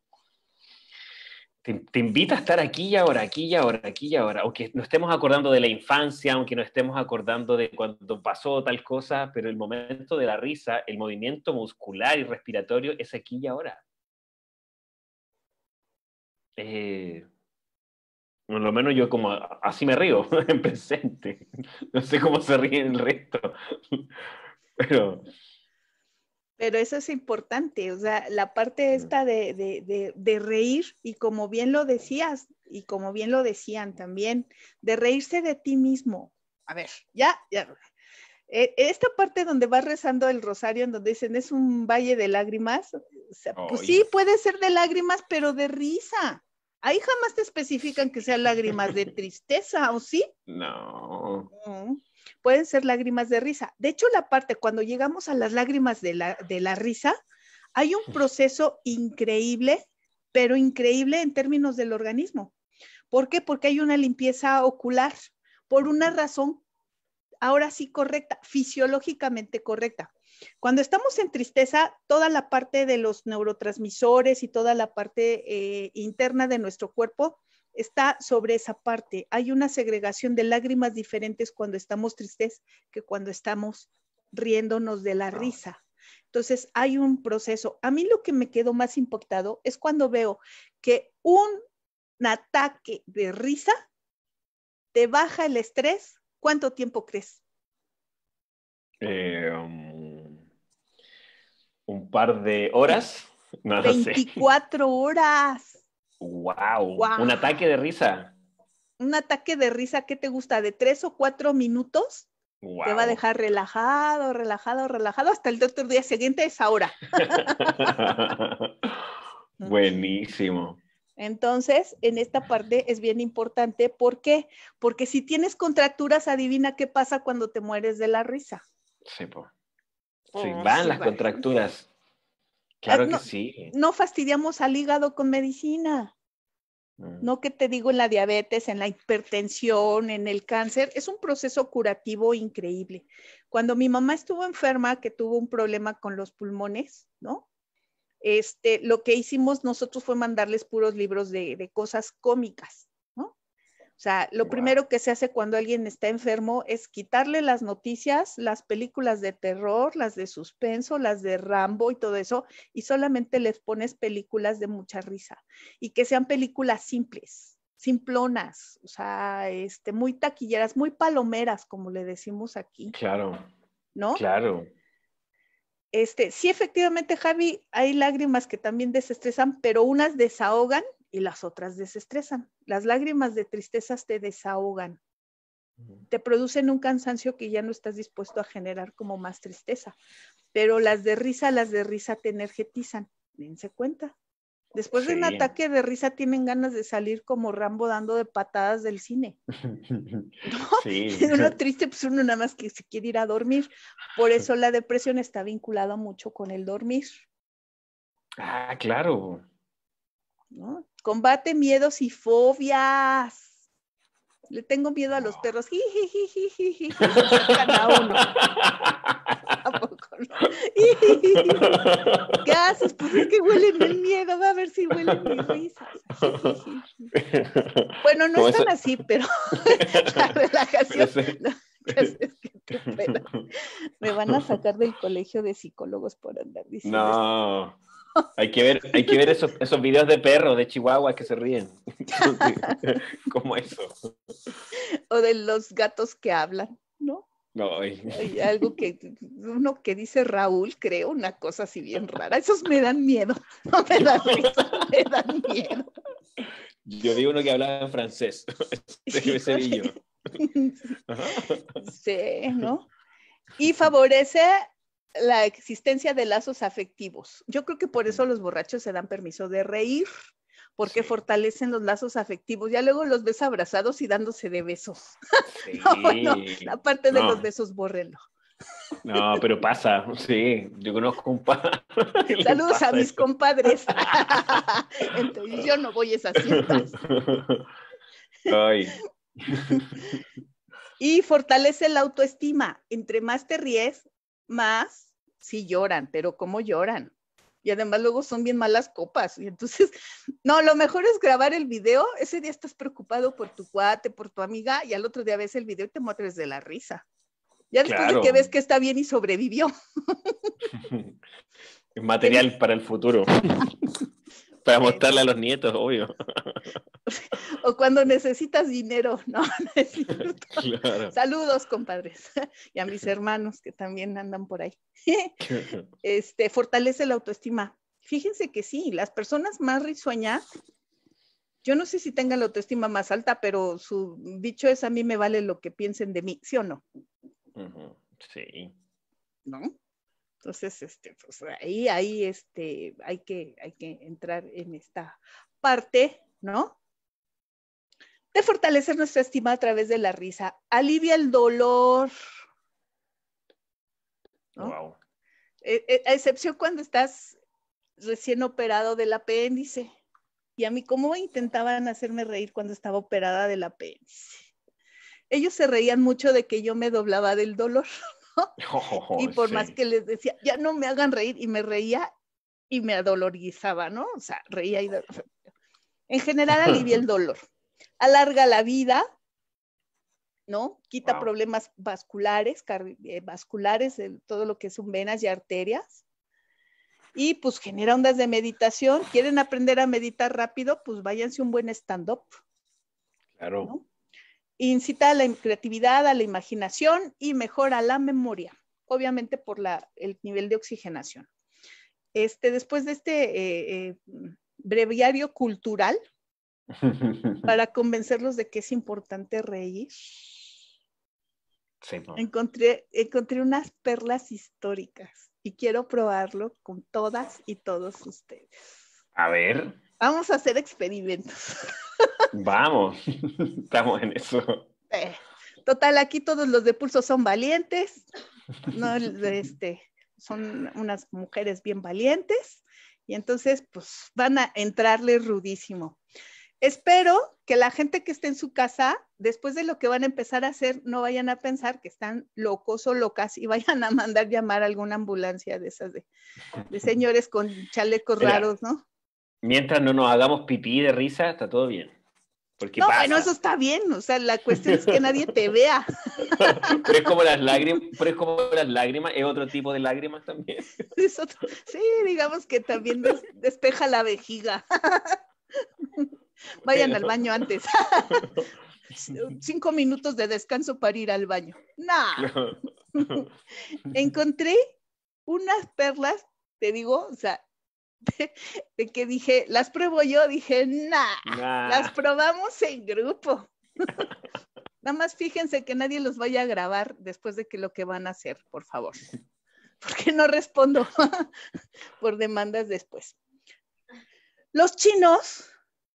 Te, te, invita a estar aquí y ahora, aquí y ahora, aquí y ahora, aunque no estemos acordando de la infancia, aunque no estemos acordando de cuando pasó tal cosa, pero el momento de la risa, el movimiento muscular y respiratorio es aquí y ahora. Eh, por lo menos yo como así me río en presente. No sé cómo se ríe el resto. Pero... Pero eso es importante, o sea, la parte mm. esta de, de, de, de, reír y como bien lo decías y como bien lo decían también, de reírse de ti mismo. A ver, ya, ya, e, esta parte donde vas rezando el rosario, en donde dicen es un valle de lágrimas, pues sí, puede ser de lágrimas, pero de risa. Ahí jamás te especifican que sean lágrimas de tristeza, ¿o sí? No. Mm, pueden ser lágrimas de risa. De hecho, la parte cuando llegamos a las lágrimas de la, de la risa, hay un proceso increíble, pero increíble en términos del organismo. ¿Por qué? Porque hay una limpieza ocular por una razón ahora sí correcta, fisiológicamente correcta. Cuando estamos en tristeza, toda la parte de los neurotransmisores y toda la parte eh, interna de nuestro cuerpo está sobre esa parte. Hay una segregación de lágrimas diferentes cuando estamos tristes que cuando estamos riéndonos de la ah. risa. Entonces, hay un proceso. A mí lo que me quedó más impactado es cuando veo que un ataque de risa te baja el estrés ¿Cuánto tiempo crees? Eh, um, un par de horas. No 24 horas. Wow. Un ataque de risa. Un ataque de risa, ¿qué te gusta? ¿De tres o cuatro minutos? Te va a dejar relajado, relajado, relajado hasta el doctor día siguiente es ahora. Buenísimo. Entonces, en esta parte es bien importante. ¿Por qué? Porque si tienes contracturas, adivina qué pasa cuando te mueres de la risa. Sí, oh, van las contracturas. Ah, claro que sí. No fastidiamos al hígado con medicina. Mm. No que te digo en la diabetes, en la hipertensión, en el cáncer, es un proceso curativo increíble. Cuando mi mamá estuvo enferma, que tuvo un problema con los pulmones, ¿no? Este, lo que hicimos nosotros fue mandarles puros libros de, cosas cómicas, ¿no? O sea, lo primero que se hace cuando alguien está enfermo es quitarle las noticias, las películas de terror, las de suspenso, las de Rambo y todo eso, y solamente les pones películas de mucha risa y que sean películas simples, simplonas, o sea, este, muy taquilleras, muy palomeras, como le decimos aquí. Claro. ¿No? Claro. Este, sí, efectivamente, Javi, hay lágrimas que también desestresan, pero unas desahogan y las otras desestresan. Las lágrimas de tristezas te desahogan, te producen un cansancio que ya no estás dispuesto a generar como más tristeza, pero las de risa, las de risa te energetizan, dense cuenta. Después de un ataque de risa tienen ganas de salir como Rambo dando de patadas del cine. ¿No? Sí. Uno triste, pues uno nada más que se quiere ir a dormir. Por eso la depresión está vinculada mucho con el dormir. Ah, claro. ¿No? Combate miedos y fobias. Le tengo miedo a los perros. Gases, pues es que huelen el miedo, va a ver si huelen mi risa. bueno, no están así, pero la relajación. Pues Me van a sacar del colegio de psicólogos por andar diciendo. No. Hay que ver, hay que ver esos, videos de perro de Chihuahua que se ríen. Como eso. O de los gatos que hablan, ¿no? No, Hay algo que uno que dice Raúl, creo, una cosa así bien rara. Esos me dan miedo. No me dan me dan miedo. Yo vi uno que hablaba en francés. Este, sí, ¿no? Y favorece la existencia de lazos afectivos. Yo creo que por eso los borrachos se dan permiso de reír, porque fortalecen los lazos afectivos. Ya luego los ves abrazados y dándose de besos. Sí. la parte de los besos, borrelo. No, pero pasa, sí, yo conozco un par. Saludos a mis compadres. Entonces, yo no voy a esas Y fortalece la autoestima. Entre más te ríes, más sí lloran, pero ¿cómo lloran? y además luego son bien malas copas. Y entonces, no, lo mejor es grabar el video. Ese día estás preocupado por tu cuate, por tu amiga, y al otro día ves el video y te mueres de la risa. Ya después de que ves que está bien y sobrevivió. Material para el futuro. para mostrarle a los nietos, obvio o cuando necesitas dinero, ¿no? Saludos, compadres, y a mis hermanos que también andan por ahí. Este, fortalece la autoestima. Fíjense que sí, las personas más risueñas, yo no sé si tengan la autoestima más alta, pero su dicho es a mí me vale lo que piensen de mí, ¿sí o no? Sí. ¿No? Entonces, este, pues, ahí, ahí, este, hay que, hay que entrar en esta parte, ¿no? de fortalecer nuestra estima a través de la risa, alivia el dolor. Wow. E, e, a excepción cuando estás recién operado del apéndice. Y a mí, ¿cómo intentaban hacerme reír cuando estaba operada del apéndice? Ellos se reían mucho de que yo me doblaba del dolor. y por más que les decía, ya no me hagan reír, y me reía y me adolorizaba, ¿no? O sea, reía y... En general alivia el dolor alarga la vida, ¿no? Quita problemas vasculares, eh, vasculares, todo lo que son venas y arterias. Y pues genera ondas de meditación. ¿Quieren aprender a meditar rápido? Pues váyanse un buen stand-up. Claro. Incita a la creatividad, a la imaginación y mejora la memoria, obviamente por el nivel de oxigenación. Este, después de este eh, eh, breviario cultural, para convencerlos de que es importante reír. encontré, encontré unas perlas históricas y quiero probarlo con todas y todos ustedes. A ver. Vamos a hacer experimentos. Vamos, estamos en eso. Eh, total, aquí todos los de pulso son valientes, no, este, son unas mujeres bien valientes y entonces pues van a entrarle rudísimo. Espero que la gente que esté en su casa, después de lo que van a empezar a hacer, no vayan a pensar que están locos o locas y vayan a mandar llamar a alguna ambulancia de esas de, señores con chalecos raros, ¿no? Mientras no nos hagamos pipí de risa, está todo bien. Porque no, pasa. bueno, eso está bien, o sea, la cuestión es que nadie te vea. pero es como las lágrimas, es como las lágrimas, otro tipo de lágrimas también. sí, digamos que también despeja la vejiga. Vayan al baño antes. Cinco minutos de descanso para ir al baño. Encontré unas perlas, te digo, o sea, de, que dije, las pruebo yo, dije, nah, las probamos en grupo. Nada más fíjense que nadie los vaya a grabar después de que lo que van a hacer, por favor. Porque no respondo por demandas después. Los chinos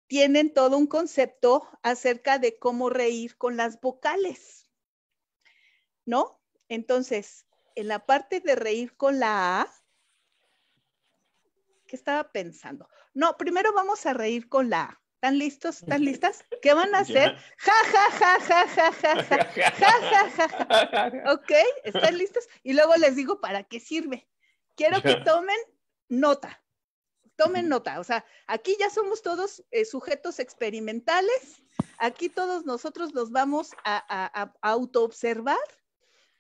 tienen todo un concepto acerca de cómo reír con las vocales, ¿no? Entonces, en la parte de reír con la A, ¿qué estaba pensando? No, primero vamos a reír con la A. ¿Están listos? ¿Están listas? ¿Qué van a hacer? Ja, ja, ja, ja, ja, ja, ja, ja, ja, ja, ¿Ok? ¿Están listos? Y luego les digo para qué sirve. Quiero que tomen nota tomen nota, o sea, aquí ya somos todos eh, sujetos experimentales, aquí todos nosotros nos vamos a, a, autoobservar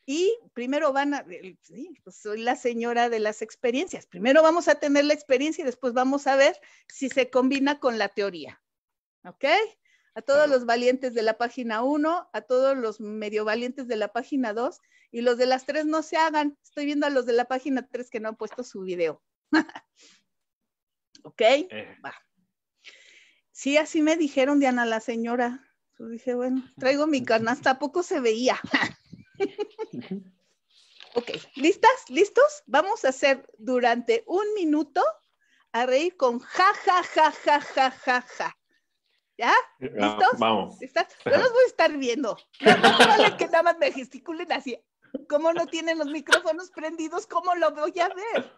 y primero van a, eh, sí, pues soy la señora de las experiencias, primero vamos a tener la experiencia y después vamos a ver si se combina con la teoría, ¿ok? A todos los valientes de la página 1, a todos los medio valientes de la página 2 y los de las 3 no se hagan. Estoy viendo a los de la página 3 que no han puesto su video. ¿ok? Eh. Va. Sí, así me dijeron, Diana, la señora. Yo dije, bueno, traigo mi canasta, poco se veía? ok, ¿listas? ¿Listos? Vamos a hacer durante un minuto a reír con ja, ja, ja, ja, ja, ja, ja. ¿Ya? Eh, ¿Listos? Ah, vamos. Yo los voy a estar viendo. No vale que nada más me gesticulen así. ¿Cómo no tienen los micrófonos prendidos, ¿cómo lo voy a ver?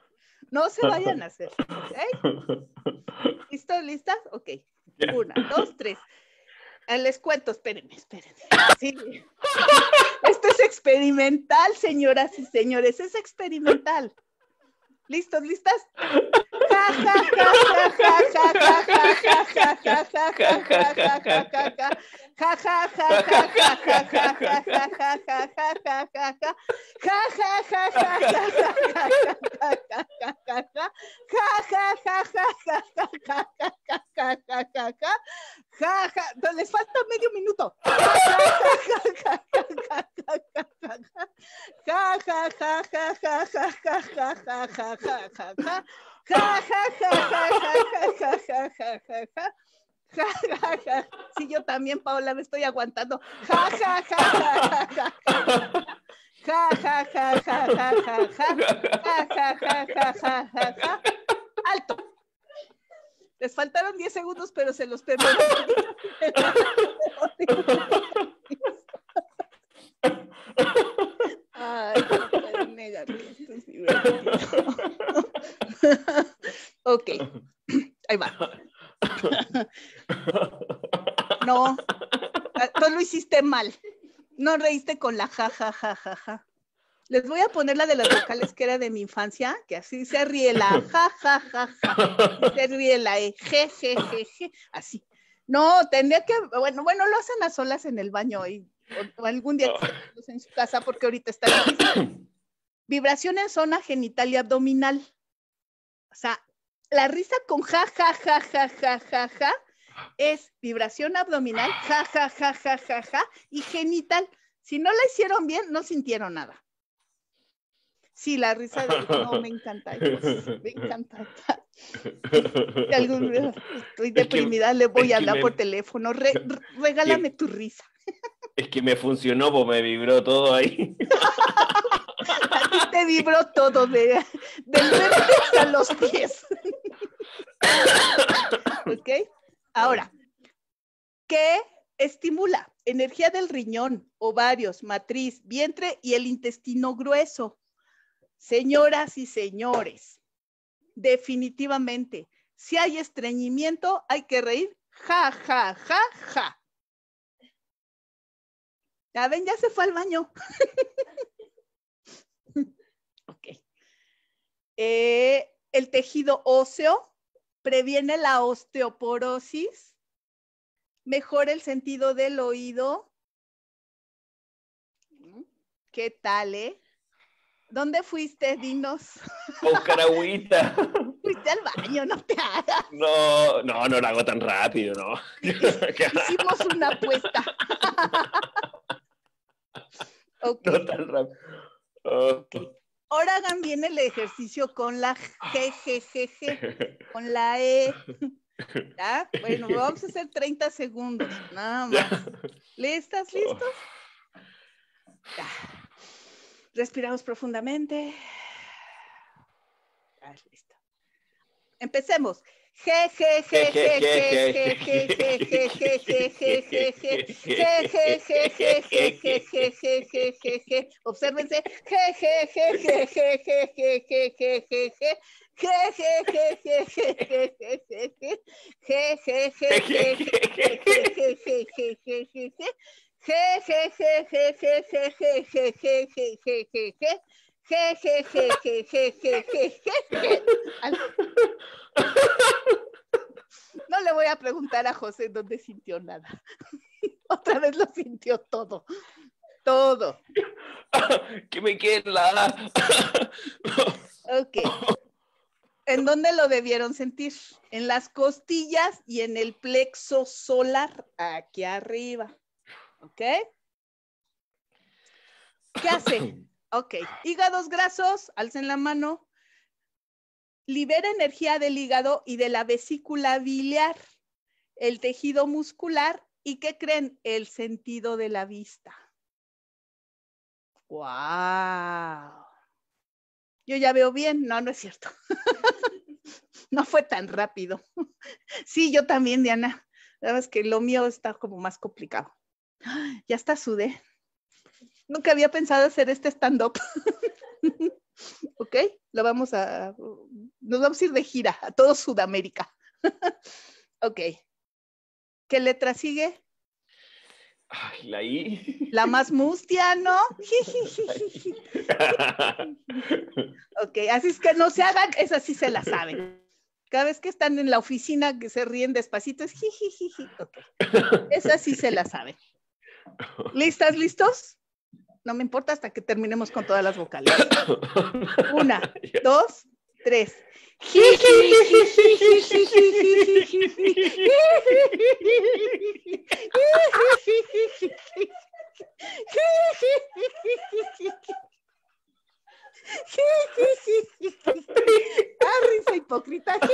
No se vayan a hacer. ¿okay? ¿Listos, listas? Ok. Una, dos, tres. Ah, les cuento, espérenme, espérenme. Esto es experimental, señoras y señores, es experimental. ¿Listos, listas? ja, les falta medio minuto. Ja, ja, ja, ja! ¡Ja, yo también, ja, me estoy aguantando. Ja, ja, ja, ja, ja, ja. Ja, ja, ja, ja, ja, ja, ja, ja, ja, ja, ja, ja, ja, alto. Les faltaron 10 segundos, pero se los perdí. Ay, negativo. ok, ahí va. No, ah, tú lo hiciste mal. No reíste con la ja, ja, ja, ja, ja. Les voy a poner la de las vocales que era de mi infancia, que así se ríe la ja, ja, ja, ja. Se ríe la je, je, je, je, así. No, tendría que, bueno, bueno, lo hacen a solas en el baño y o, algún día en su casa porque ahorita está Vibración en zona genital y abdominal. O sea, la risa con ja, ja, ja, ja, ja, ja, ja es vibración abdominal, ja, ja, ja, ja, ja, ja, y genital. Si no la hicieron bien, no sintieron nada. Sí, la risa de no, me encanta, pues, me encanta. Si algún estoy deprimida, le voy a hablar por teléfono, regálame tu risa. Es que me funcionó, pues me vibró todo ahí. A ti te vibró todo, de, del a los pies. ¿Ok? Ahora, ¿qué estimula? Energía del riñón, ovarios, matriz, vientre y el intestino grueso Señoras y señores, definitivamente, si hay estreñimiento, hay que reír. Ja, ja, ja, ja. Ya ven, ya se fue al baño. ok. Eh, el tejido óseo previene la osteoporosis, mejora el sentido del oído. ¿Qué tal, eh? ¿Dónde fuiste? Dinos. Buscar agüita. Fuiste al baño, no te hagas. No, no, no lo hago tan rápido, ¿no? Hicimos una apuesta. okay. No tan rápido. Okay. Ahora hagan bien el ejercicio con la g, con la E. ¿Ya? Bueno, vamos a hacer 30 segundos, nada más. ¿Listas listos? Oh. Respiramos profundamente. listo. Empecemos. Obsérvense. No le voy a preguntar a José dónde sintió nada. Otra vez lo sintió todo. Todo. Que me Ok. ¿En dónde lo debieron sentir? En las costillas y en el plexo solar, aquí arriba. ¿Ok? ¿Qué hace? Ok, hígados grasos, alcen la mano. Libera energía del hígado y de la vesícula biliar, el tejido muscular y, ¿qué creen? El sentido de la vista. ¡Wow! Yo ya veo bien. No, no es cierto. no fue tan rápido. sí, yo también, Diana. Sabes que lo mío está como más complicado. Ya está sudé. Nunca había pensado hacer este stand-up. ok, lo vamos a. Nos vamos a ir de gira a todo Sudamérica. ok. ¿Qué letra sigue? Ay, la I. La más mustia, ¿no? ok, así es que no se hagan, esa sí se la saben. Cada vez que están en la oficina que se ríen despacito es jiji, Okay. Esa sí se la saben. ¿Listas, listos? No me importa hasta que terminemos con todas las vocales. Una, dos, tres. ah, risa hipócrita.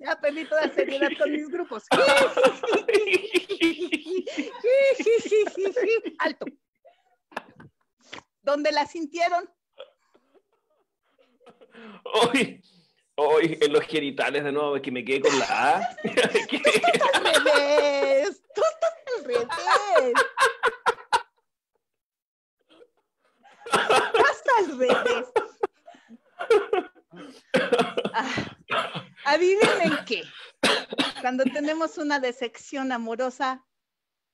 Ya perdí toda seriedad con mis grupos. Alto. ¿Dónde la sintieron? Oye. Hoy en los genitales de nuevo, que me quedé con la A. ¡Tú estás al revés! ¡Tú estás al revés! ¡Estás al revés! adivinen qué. Cuando tenemos una decepción amorosa,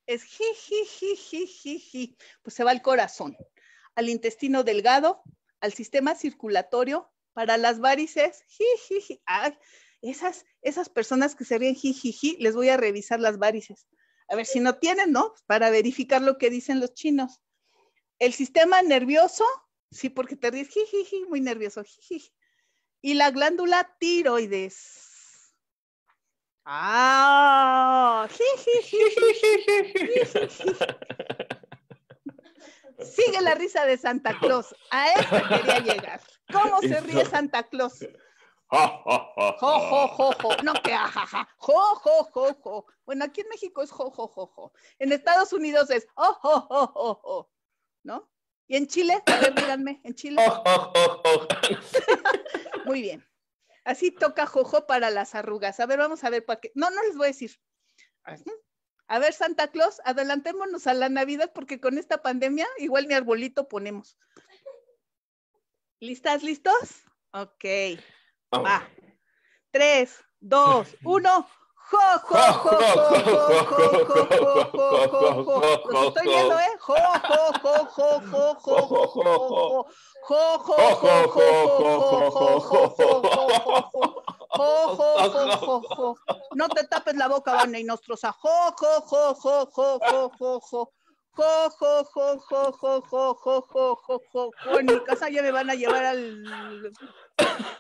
es ji, ji, ji, ji, ji, ji. Pues se va al corazón, al intestino delgado, al sistema circulatorio para las varices, jijiji, ay, esas, esas personas que se ríen jijiji, les voy a revisar las varices. A ver si no tienen, ¿no? Para verificar lo que dicen los chinos. El sistema nervioso, sí, porque te ríes jijiji, muy nervioso, jijiji. Y la glándula tiroides. Ah, Sigue la risa de Santa Claus. A esta quería llegar. ¿Cómo se ríe Santa Claus? Jo, jo, jo, no que ajaja, jo, jo, jo, jo. Bueno, aquí en México es jo, jo, jo, jo. En Estados Unidos es oh, jo, jo, jo, jo, ¿no? Y en Chile, a ver, díganme, en Chile. Muy bien. Así toca jojo para las arrugas. A ver, vamos a ver para qué. No, no les voy a decir. A ver, Santa Claus, adelantémonos a la Navidad porque con esta pandemia igual mi arbolito ponemos. ¿Listas, listos? Ok. Va. Tres, dos, uno. Jo, jo, jo, jo, estoy viendo, ¿eh? Jo, jo, jo, jo, jo, jo, jo, jo, No te tapes la boca, jo, y nostrosa. Jo, jo, jo, jo, jo jo, jo, jo, jo, jo, jo, jo, jo, jo, jo, en mi casa ya me van a llevar al...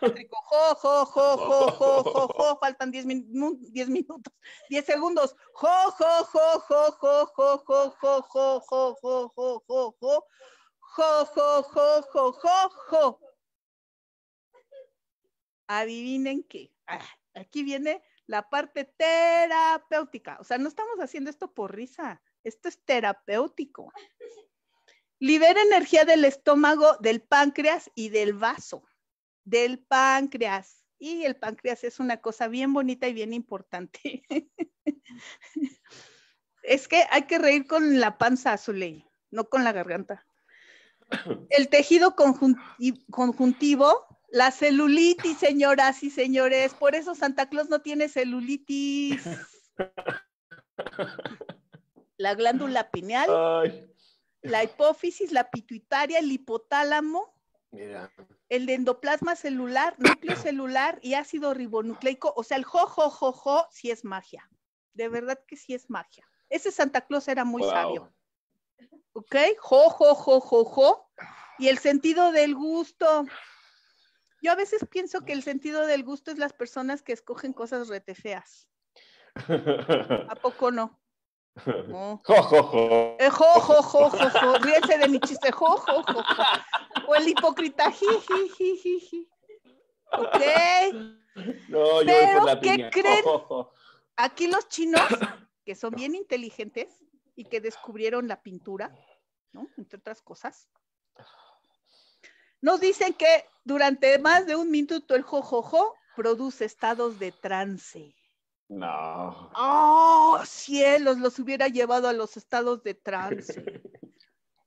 Jo, jo, jo, jo, jo, jo, jo, faltan 10 minutos, 10 segundos. Jo, jo, jo, jo, jo, jo, jo, jo, jo, jo, jo, jo, jo, jo, jo, jo, jo, jo, jo. Adivinen qué. Aquí viene la parte terapéutica. O sea, no estamos haciendo esto por risa. Esto es terapéutico. Libera energía del estómago, del páncreas y del vaso. Del páncreas. Y el páncreas es una cosa bien bonita y bien importante. es que hay que reír con la panza azul, no con la garganta. El tejido conjuntivo, la celulitis, señoras y señores. Por eso Santa Claus no tiene celulitis. la glándula pineal, la hipófisis, la pituitaria, el hipotálamo, el endoplasma celular, núcleo celular y ácido ribonucleico. O sea, el jo, jo, es magia. De verdad que sí es magia. Ese Santa Claus era muy sabio. ¿Ok? Jo, Y el sentido del gusto. Yo a veces pienso que el sentido del gusto es las personas que escogen cosas rete feas. ¿A poco no? jojojo de mi chiste, O el hipócrita, Pero, creen? Aquí los chinos, que son bien inteligentes y que descubrieron la pintura, Entre otras cosas. Nos dicen que durante más de un minuto el jojojo produce estados de trance. No. ¡Oh, cielos! Los hubiera llevado a los estados de trance.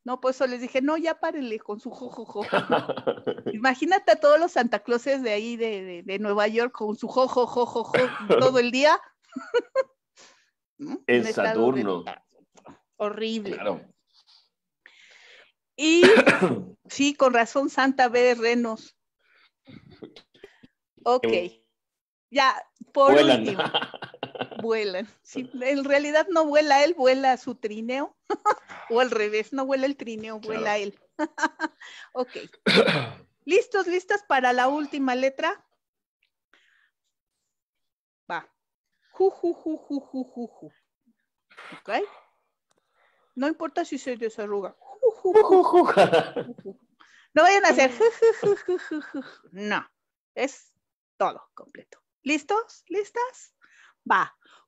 No, por pues eso les dije, no, ya párenle con su jojojo. Imagínate a todos los Santa Clauses de ahí, de, de, Nueva York, con su jojojojojo todo el día. En Saturno. Horrible. Claro. Y sí, con razón, Santa ve Renos. Ok. Ya, por último. vuelan. en realidad no vuela él, vuela su trineo. o al revés, no vuela el trineo, vuela él. ok. ¿Listos, listas para la última letra? Va. Ju, ju, ju, ju, ¿Ok? No importa si se desarruga. Ju, no vayan a hacer. No. Es todo completo. ¿Listos? ¿Listas? Va.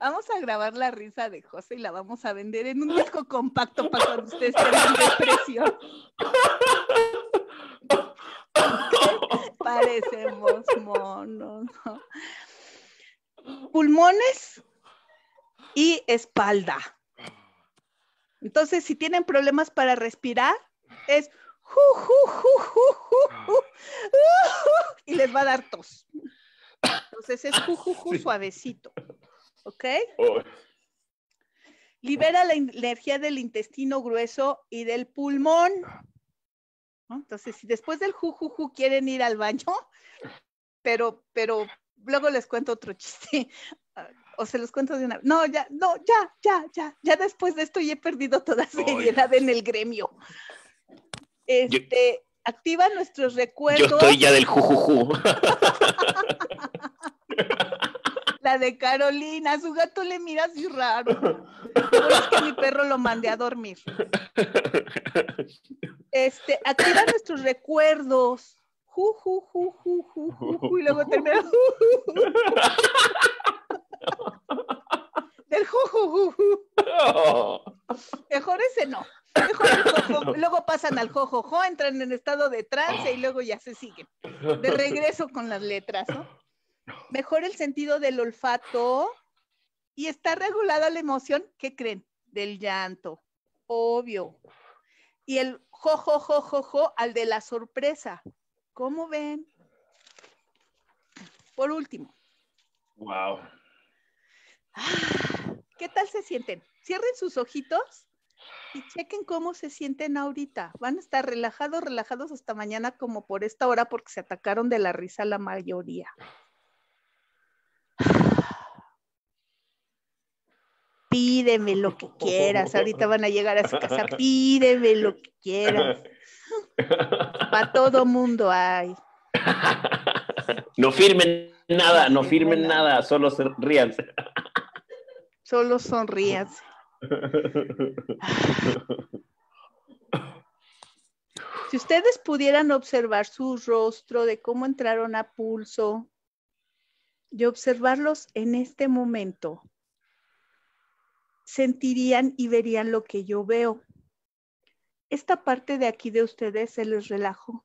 Vamos a grabar la risa de José y la vamos a vender en un disco compacto para cuando ustedes tengan depresión. Parecemos monos. Pulmones y espalda. Entonces, si tienen problemas para respirar, es y les va a dar tos. Entonces es jujuju suavecito. ¿Ok? Libera la, energía del intestino grueso y del pulmón. Entonces, si después del jujuju quieren ir al baño, pero, pero luego les cuento otro chiste. O se los cuento de una No, ya, no, ya, ya, ya, ya después de esto ya he perdido toda seriedad en el gremio. Este, activa nuestros recuerdos. Yo estoy ya del jujuju. La de Carolina, su gato le mira así raro. es que mi perro lo mandé a dormir. Este, activa nuestros recuerdos. Ju, ju, ju, y luego termina. Del Mejor ese no. luego pasan al jojojo, entran en estado de trance y luego ya se siguen. De regreso con las letras, mejor el sentido del olfato y está regulada la emoción, ¿qué creen? Del llanto, obvio. Y el jojojojojo al de la sorpresa. ¿Cómo ven? Por último. Wow. Ah, ¿Qué tal se sienten? Cierren sus ojitos y chequen cómo se sienten ahorita. Van a estar relajados, relajados hasta mañana como por esta hora porque se atacaron de la risa la mayoría. Pídeme lo que quieras. Ahorita van a llegar a su casa. Pídeme lo que quieras. Para todo mundo hay. No firmen nada, no firmen nada, solo sonríanse. Solo sonríanse. Si ustedes pudieran observar su rostro de cómo entraron a pulso y observarlos en este momento, sentirían y verían lo que yo veo. Esta parte de aquí de ustedes se les relajo.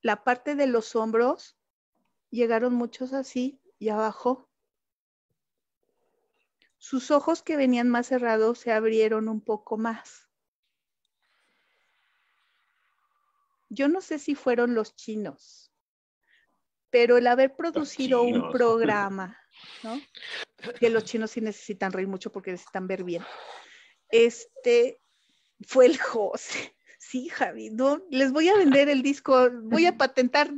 La parte de los hombros, llegaron muchos así, y abajo. Sus ojos que venían más cerrados se abrieron un poco más. Yo no sé si fueron los chinos, pero el haber producido un programa, ¿no? que los chinos sí necesitan reír mucho porque necesitan ver bien, este fue el José sí, Javi, no, les voy a vender el disco, voy a patentar,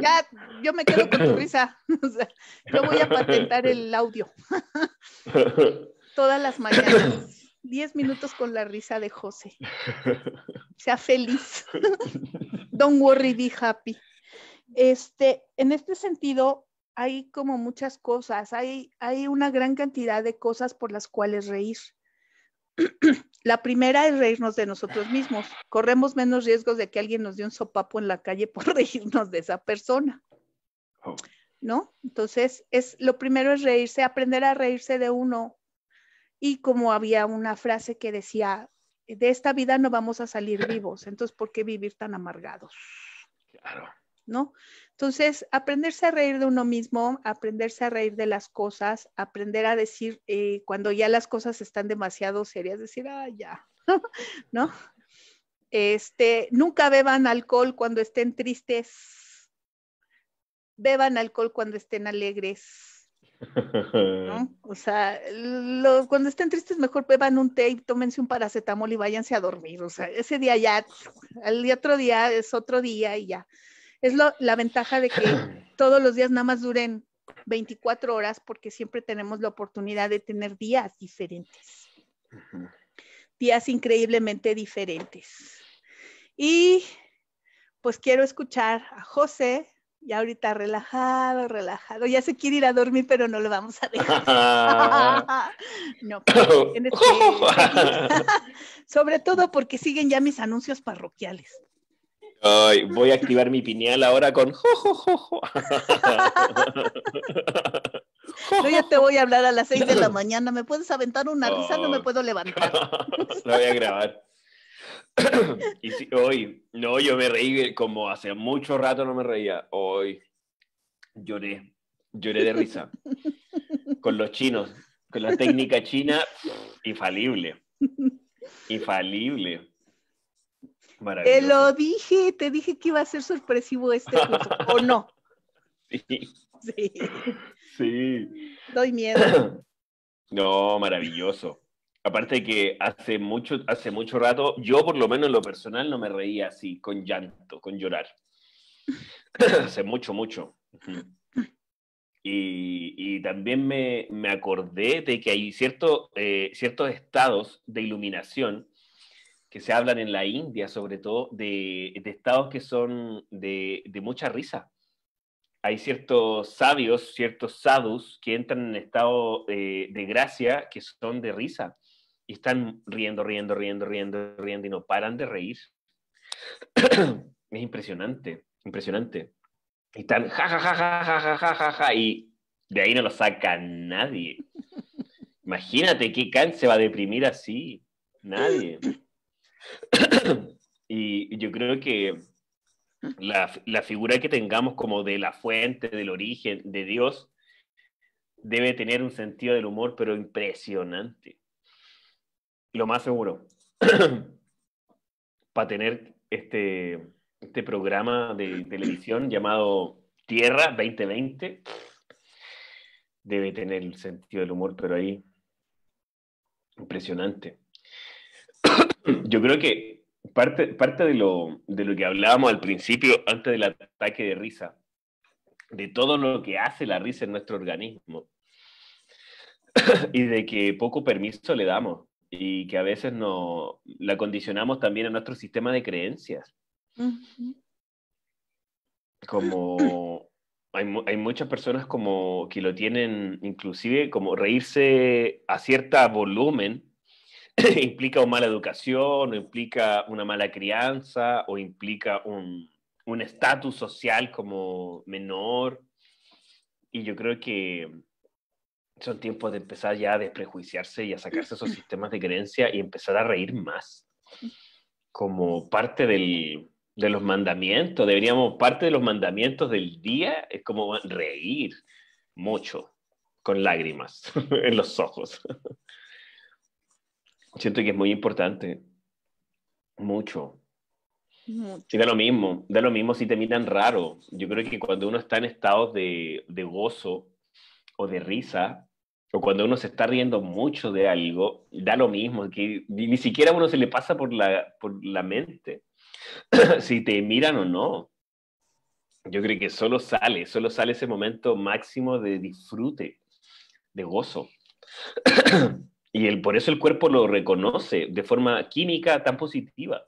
ya, yo me quedo con tu risa, yo voy a patentar el audio. Todas las mañanas. 10 minutos con la risa de José. Sea feliz. Don't worry, be happy. Este, en este sentido, hay como muchas cosas, hay, hay una gran cantidad de cosas por las cuales reír. La primera es reírnos de nosotros mismos. Corremos menos riesgos de que alguien nos dé un sopapo en la calle por reírnos de esa persona. Oh. ¿No? Entonces, es lo primero es reírse, aprender a reírse de uno. Y como había una frase que decía, de esta vida no vamos a salir vivos, entonces ¿por qué vivir tan amargados? Claro. ¿No? Entonces, aprenderse a reír de uno mismo, aprenderse a reír de las cosas, aprender a decir eh, cuando ya las cosas están demasiado serias, decir, ah, ya, ¿no? Este, nunca beban alcohol cuando estén tristes. Beban alcohol cuando estén alegres. ¿no? O sea, los, cuando estén tristes, mejor beban un té y tómense un paracetamol y váyanse a dormir. O sea, ese día ya, el otro día es otro día y ya. Es la ventaja de que todos los días nada más duren 24 horas porque siempre tenemos la oportunidad de tener días diferentes. Días increíblemente diferentes. Y pues quiero escuchar a José, ya ahorita relajado, relajado. Ya se quiere ir a dormir, pero no lo vamos a dejar. no, pues, sobre todo porque siguen ya mis anuncios parroquiales voy a activar mi pineal ahora con jo, Yo ya te voy a hablar a las 6 de la mañana. ¿Me puedes aventar una risa? No me oh. puedo levantar. La voy a grabar. y hoy, no, yo me reí como hace mucho rato no me reía. Hoy lloré, lloré de risa. Con los chinos, con la técnica china, infalible. Infalible. Te lo dije, te dije que iba a ser sorpresivo este ¿o no? Sí. Sí. Sí. Doy miedo. No, maravilloso. Aparte que hace mucho, hace mucho rato, yo por lo menos en lo personal no me reía así, con llanto, con llorar. hace mucho, mucho. Y, también me, acordé de que hay cierto, eh, ciertos estados de iluminación que se hablan en la India, sobre todo, de, de estados que son de, de, mucha risa. Hay ciertos sabios, ciertos sadhus que entran en estado de, eh, de gracia que son de risa y están riendo, riendo, riendo, riendo, riendo y no paran de reír. es impresionante, impresionante. Y están ja, ja, ja, ja, ja, ja, ja, ja, y de ahí no lo saca nadie. Imagínate qué Kant se va a deprimir así. Nadie. y yo creo que la, figura que tengamos como de la fuente, del origen, de Dios, debe tener un sentido del humor, pero impresionante. Lo más seguro. Para tener este, este programa de televisión llamado Tierra 2020, debe tener el sentido del humor, pero ahí impresionante. Yo creo que parte, parte de, lo, de lo que hablábamos al principio, antes del ataque de risa, de todo lo que hace la risa en nuestro organismo y de que poco permiso le damos y que a veces la condicionamos también a nuestro sistema de creencias. Como hay, hay, muchas personas como que lo tienen inclusive como reírse a cierto volumen implica una mala educación, o implica una mala crianza, o implica un estatus social como menor. Y yo creo que son tiempos de empezar ya a desprejuiciarse y a sacarse esos sistemas de creencia y empezar a reír más. Como parte del, de los mandamientos, deberíamos, parte de los mandamientos del día es como reír mucho, con lágrimas en los ojos. Siento que es muy importante. Mucho. Y da lo mismo, da lo mismo si te miran raro. Yo creo que cuando uno está en estados de, de gozo o de risa, o cuando uno se está riendo mucho de algo, da lo mismo, que ni siquiera a uno se le pasa por la, por la mente si te miran o no. Yo creo que solo sale, solo sale ese momento máximo de disfrute, de gozo. Y el, por eso el cuerpo lo reconoce de forma química tan positiva.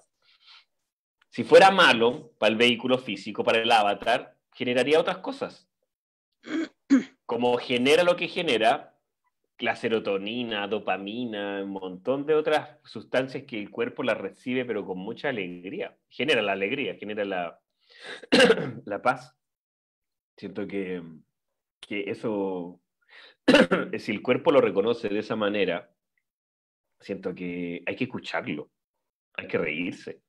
Si fuera malo para el vehículo físico, para el avatar, generaría otras cosas. Como genera lo que genera, la serotonina, dopamina, un montón de otras sustancias que el cuerpo las recibe, pero con mucha alegría. Genera la alegría, genera la, la paz. Siento que, que eso, si el cuerpo lo reconoce de esa manera, Siento que hay que escucharlo, hay que reírse.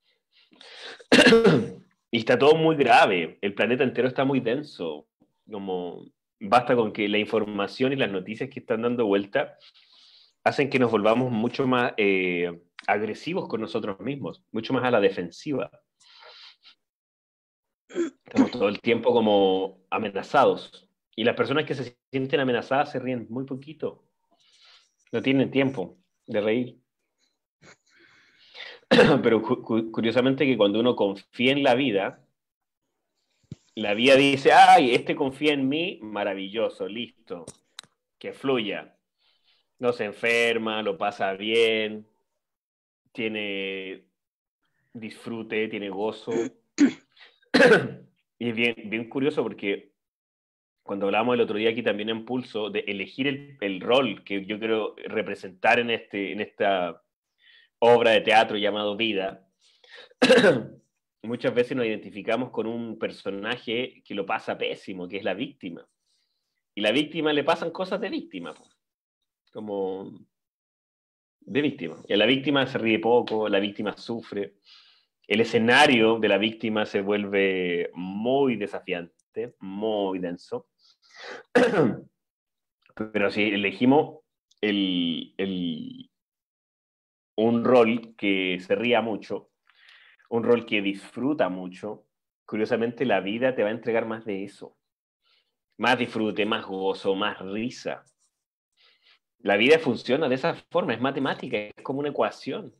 y está todo muy grave, el planeta entero está muy denso, como basta con que la información y las noticias que están dando vuelta hacen que nos volvamos mucho más eh, agresivos con nosotros mismos, mucho más a la defensiva. Estamos todo el tiempo como amenazados. Y las personas que se sienten amenazadas se ríen muy poquito. No tienen tiempo de reír. Pero curiosamente que cuando uno confía en la vida, la vida dice, ay, este confía en mí, maravilloso, listo, que fluya. No se enferma, lo pasa bien, tiene disfrute, tiene gozo. y es bien, bien curioso porque cuando hablábamos el otro día aquí también en Pulso, de elegir el, rol que yo quiero representar en, este, en esta obra de teatro llamado Vida, muchas veces nos identificamos con un personaje que lo pasa pésimo, que es la víctima. Y la víctima le pasan cosas de víctima, como de víctima. Y la víctima se ríe poco, la víctima sufre. El escenario de la víctima se vuelve muy desafiante, muy denso. Pero si elegimos el, el, un rol que se ría mucho, un rol que disfruta mucho, curiosamente la vida te va a entregar más de eso. Más disfrute, más gozo, más risa. La vida funciona de esa forma, es matemática, es como una ecuación.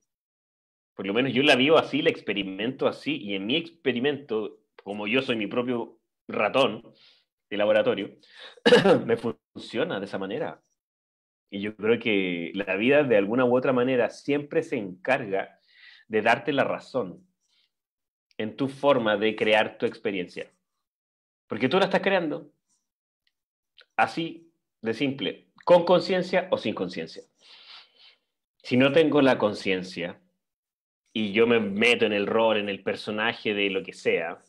Por lo menos yo la vivo así, la experimento así, y en mi experimento, como yo soy mi propio ratón, de laboratorio, me funciona de esa manera. Y yo creo que la vida de alguna u otra manera siempre se encarga de darte la razón en tu forma de crear tu experiencia. Porque tú la estás creando. Así de simple, con conciencia o sin conciencia. Si no tengo la conciencia y yo me meto en el rol, en el personaje de lo que sea,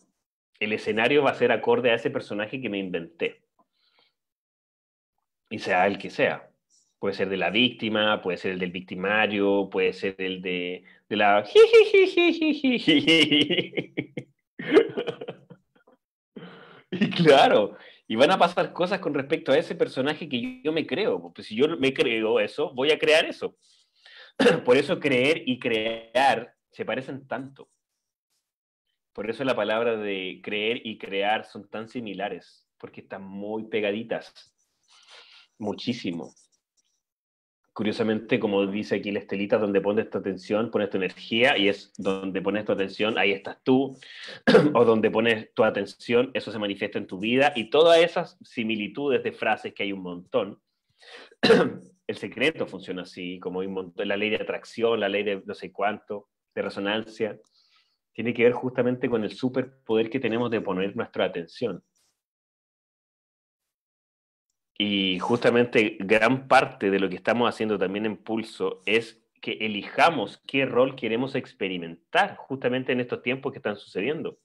el escenario va a ser acorde a ese personaje que me inventé. Y sea el que sea. Puede ser de la víctima, puede ser el del victimario, puede ser el de, la... Y claro, y van a pasar cosas con respecto a ese personaje que yo me creo. Pues si yo me creo eso, voy a crear eso. Por eso creer y crear se parecen tanto. Por eso la palabra de creer y crear son tan similares, porque están muy pegaditas, muchísimo. Curiosamente, como dice aquí la estelita, donde pones tu atención, pones tu energía, y es donde pones tu atención, ahí estás tú, o donde pones tu atención, eso se manifiesta en tu vida, y todas esas similitudes de frases que hay un montón. El secreto funciona así, como un montón la ley de atracción, la ley de no sé cuánto, de resonancia tiene que ver justamente con el superpoder que tenemos de poner nuestra atención. Y justamente gran parte de lo que estamos haciendo también en Pulso es que elijamos qué rol queremos experimentar justamente en estos tiempos que están sucediendo.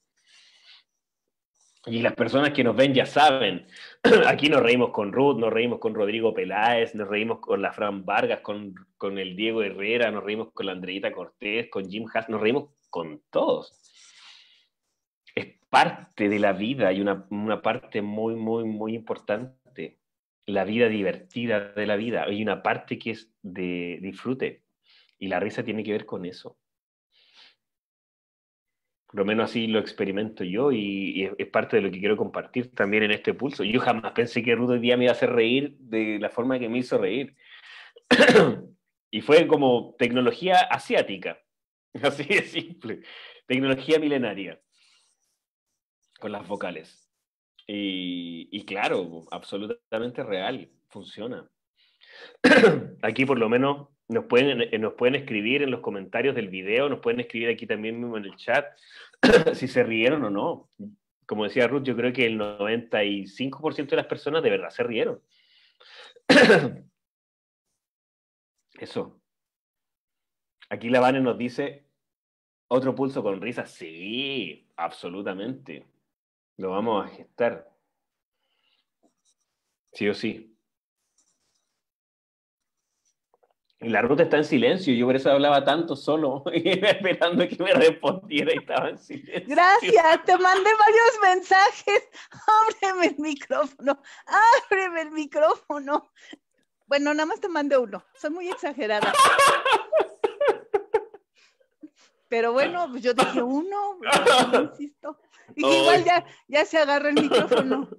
Y las personas que nos ven ya saben, aquí nos reímos con Ruth, nos reímos con Rodrigo Peláez, nos reímos con la Fran Vargas, con, con el Diego Herrera, nos reímos con la Andreita Cortés, con Jim Haas, nos reímos con todos. Es parte de la vida y una, parte muy, muy, muy importante. La vida divertida de la vida. Hay una parte que es de disfrute y la risa tiene que ver con eso. Por lo menos así lo experimento yo y, es, parte de lo que quiero compartir también en este pulso. Yo jamás pensé que Rudo hoy día me iba a hacer reír de la forma que me hizo reír. y fue como tecnología asiática. Así es simple. Tecnología milenaria. Con las vocales. Y, claro, absolutamente real. Funciona. Aquí por lo menos nos pueden, eh, nos pueden escribir en los comentarios del video, nos pueden escribir aquí también mismo en el chat si se rieron o no. Como decía Ruth, yo creo que el 95% de las personas de verdad se rieron. Eso. Aquí la Vane nos dice, otro pulso con risa, sí, absolutamente. Lo vamos a gestar. Sí o sí. la ruta está en silencio, yo por eso hablaba tanto solo, esperando que me respondiera y estaba en silencio. Gracias, te mandé varios mensajes. Ábreme el micrófono, ábreme el micrófono. Bueno, nada más te mandé uno, soy muy exagerada. Pero bueno, pues yo dije uno, pues, insisto. Y igual ya, se agarra el micrófono.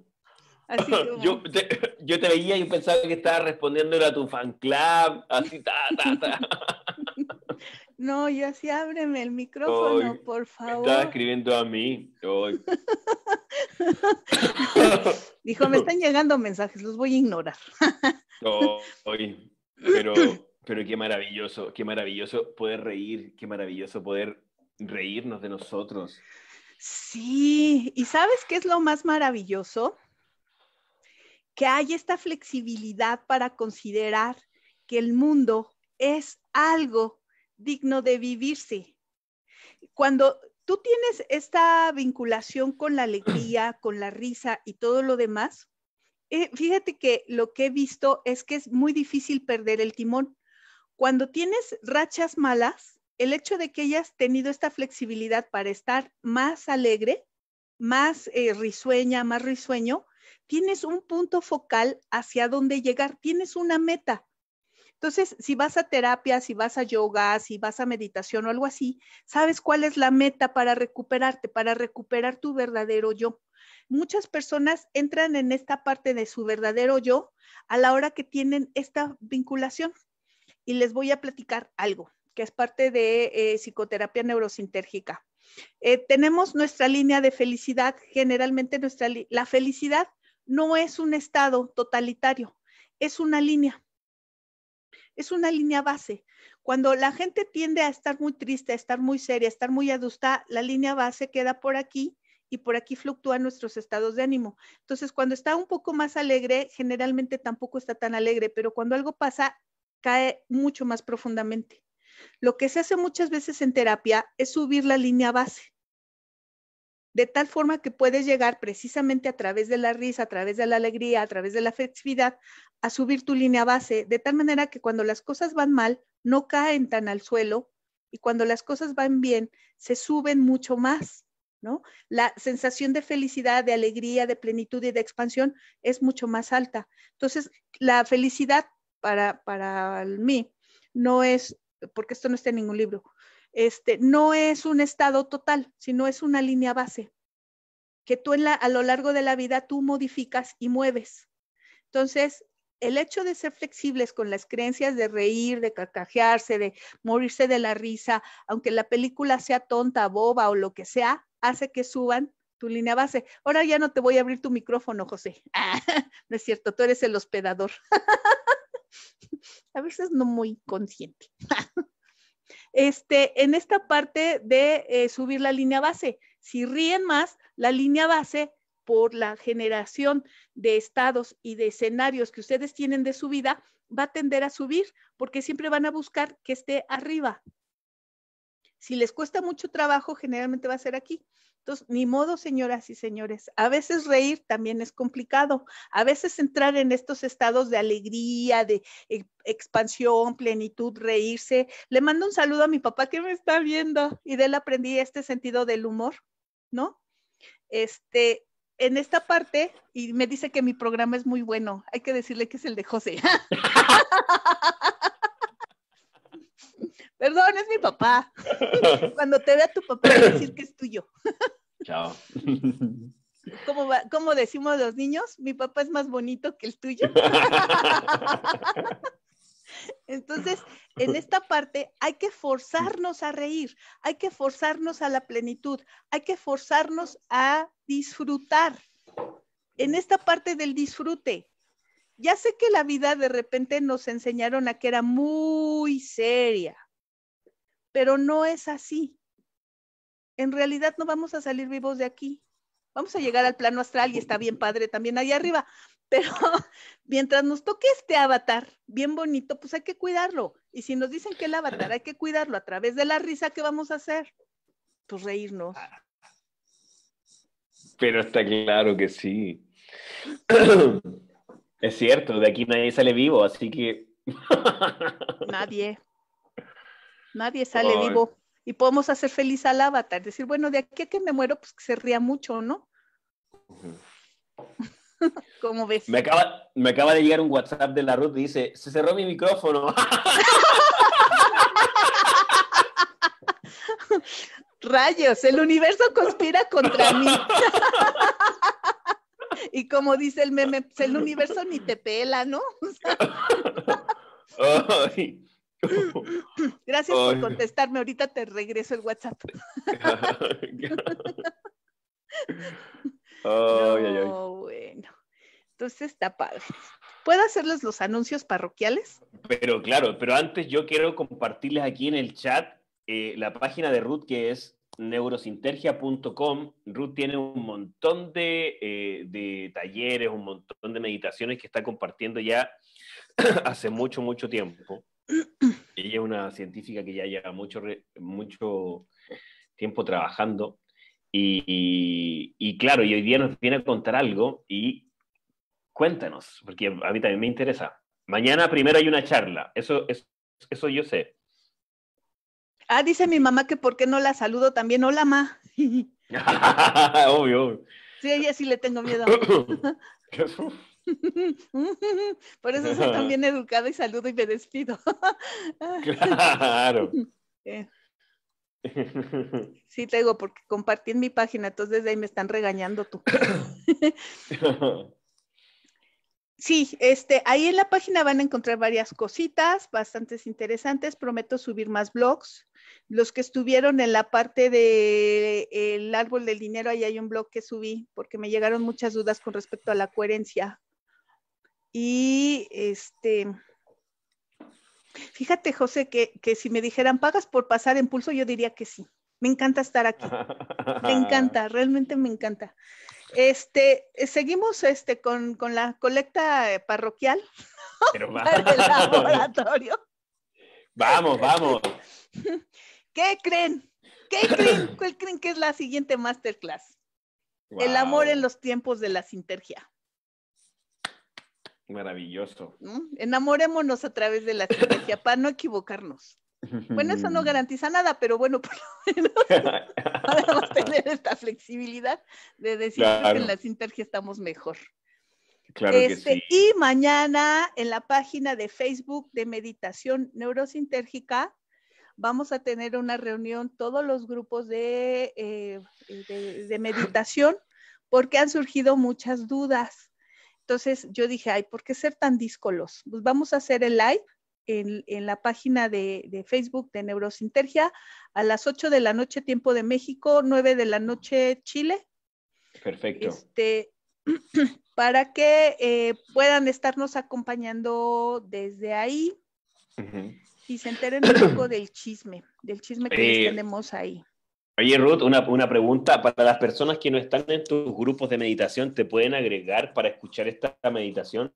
yo, te, veía y pensaba que estaba respondiendo era tu fan club, así, ta, ta, ta. No, ya sí, ábreme el micrófono, por favor. estaba escribiendo a mí. Dijo, me están llegando mensajes, los voy a ignorar. Oye, pero pero qué maravilloso, qué maravilloso poder reír, qué maravilloso poder reírnos de nosotros. Sí, y ¿sabes qué es lo más maravilloso? Que hay esta flexibilidad para considerar que el mundo es algo digno de vivirse. Cuando tú tienes esta vinculación con la alegría, con la risa y todo lo demás, eh, fíjate que lo que he visto es que es muy difícil perder el timón. Cuando tienes rachas malas, el hecho de que hayas tenido esta flexibilidad para estar más alegre, más eh, risueña, más risueño, tienes un punto focal hacia dónde llegar, tienes una meta. Entonces, si vas a terapia, si vas a yoga, si vas a meditación o algo así, sabes cuál es la meta para recuperarte, para recuperar tu verdadero yo. Muchas personas entran en esta parte de su verdadero yo a la hora que tienen esta vinculación y les voy a platicar algo que es parte de eh, psicoterapia neurosintérgica. Eh, tenemos nuestra línea de felicidad, generalmente nuestra la felicidad no es un estado totalitario, es una línea. Es una línea base. Cuando la gente tiende a estar muy triste, a estar muy seria, a estar muy adusta, la línea base queda por aquí y por aquí fluctúan nuestros estados de ánimo. Entonces, cuando está un poco más alegre, generalmente tampoco está tan alegre, pero cuando algo pasa, cae mucho más profundamente. Lo que se hace muchas veces en terapia es subir la línea base, de tal forma que puedes llegar precisamente a través de la risa, a través de la alegría, a través de la festividad, a subir tu línea base, de tal manera que cuando las cosas van mal, no caen tan al suelo y cuando las cosas van bien, se suben mucho más. ¿No? La sensación de felicidad, de alegría, de plenitud y de expansión es mucho más alta. Entonces, la felicidad para, para mí, no es, porque esto no está en ningún libro, este, no es un estado total, sino es una línea base que tú en la, a lo largo de la vida tú modificas y mueves. Entonces, el hecho de ser flexibles con las creencias de reír, de carcajearse, de morirse de la risa, aunque la película sea tonta, boba o lo que sea, hace que suban tu línea base. Ahora ya no te voy a abrir tu micrófono, José. no es cierto, tú eres el hospedador. a veces no muy consciente. Este, en esta parte de eh, subir la línea base, si ríen más, la línea base por la generación de estados y de escenarios que ustedes tienen de su vida va a tender a subir porque siempre van a buscar que esté arriba. Si les cuesta mucho trabajo, generalmente va a ser aquí. Entonces, ni modo, señoras y señores, a veces reír también es complicado, a veces entrar en estos estados de alegría, de expansión, plenitud, reírse. Le mando un saludo a mi papá que me está viendo y de él aprendí este sentido del humor, ¿no? Este, en esta parte, y me dice que mi programa es muy bueno, hay que decirle que es el de José. Perdón, es mi papá. Cuando te vea tu papá, decir que es tuyo. Chao. ¿Cómo, decimos los niños? Mi papá es más bonito que el tuyo. Entonces, en esta parte hay que forzarnos a reír, hay que forzarnos a la plenitud, hay que forzarnos a disfrutar. En esta parte del disfrute, ya sé que la vida de repente nos enseñaron a que era muy seria, pero no es así. En realidad no vamos a salir vivos de aquí. Vamos a llegar al plano astral y está bien padre también ahí arriba, pero mientras nos toque este avatar bien bonito, pues hay que cuidarlo. Y si nos dicen que el avatar hay que cuidarlo a través de la risa, ¿qué vamos a hacer? Pues reírnos. Pero está claro que sí. es cierto, de aquí nadie sale vivo, así que... nadie. Nadie sale vivo y podemos hacer feliz al avatar. Decir, bueno, de aquí a que me muero, pues que se ría mucho, ¿no? ¿Cómo ves? Me acaba, de llegar un WhatsApp de la Ruth dice, se cerró mi micrófono. Rayos, el universo conspira contra mí. y como dice el meme, pues, el universo ni te pela, ¿no? Gracias por contestarme. Ahorita te regreso el WhatsApp. oh, bueno. Entonces está padre. ¿Puedo hacerles los anuncios parroquiales? Pero claro, pero antes yo quiero compartirles aquí en el chat eh, la página de Ruth que es neurosintergia.com. Ruth tiene un montón de, eh, de, talleres, un montón de meditaciones que está compartiendo ya hace mucho, mucho tiempo. Ella es una científica que ya lleva mucho, mucho tiempo trabajando y, claro, y hoy día nos viene a contar algo y cuéntanos, porque a mí también me interesa. Mañana primero hay una charla, eso, eso, eso yo sé. Ah, dice mi mamá que por qué no la saludo también. Hola, ma. obvio, Sí, a ella sí le tengo miedo. Por eso soy tan bien educada y saludo y me despido. Ah. claro. Eh. Sí, te digo, porque compartí en mi página, entonces desde ahí me están regañando tú. Sí, este, ahí en la página van a encontrar varias cositas bastante interesantes. Prometo subir más blogs. Los que estuvieron en la parte del eh, árbol del dinero, ahí hay un blog que subí porque me llegaron muchas dudas con respecto a la coherencia y este, fíjate, José, que, que si me dijeran, ¿pagas por pasar en pulso? Yo diría que sí. Me encanta estar aquí. Me encanta, realmente me encanta. Este, seguimos este, con, la colecta eh, parroquial Pero laboratorio. Vamos, vamos. ¿Qué creen? ¿Qué creen? ¿Cuál creen que es la siguiente masterclass? El amor en los tiempos de la sinergia. Maravilloso. Enamorémonos a través de la sinergia para no equivocarnos. Bueno, eso no garantiza nada, pero bueno, por lo menos podemos tener esta flexibilidad de decir que en la sinergia estamos mejor. Claro que este, sí. Y mañana en la página de Facebook de Meditación Neurosintérgica vamos a tener una reunión todos los grupos de, eh, eh, de meditación porque han surgido muchas dudas. Entonces yo dije, ay, ¿por qué ser tan díscolos? Pues vamos a hacer el live en, la página de, Facebook de Neurosintergia a las 8 de la noche, tiempo de México, 9 de la noche, Chile. Perfecto. Este, para que eh, puedan estarnos acompañando desde ahí y se enteren un poco del chisme, del chisme que eh, tenemos ahí. Oye, Ruth, una, pregunta. Para las personas que no están en tus grupos de meditación, ¿te pueden agregar para escuchar esta meditación?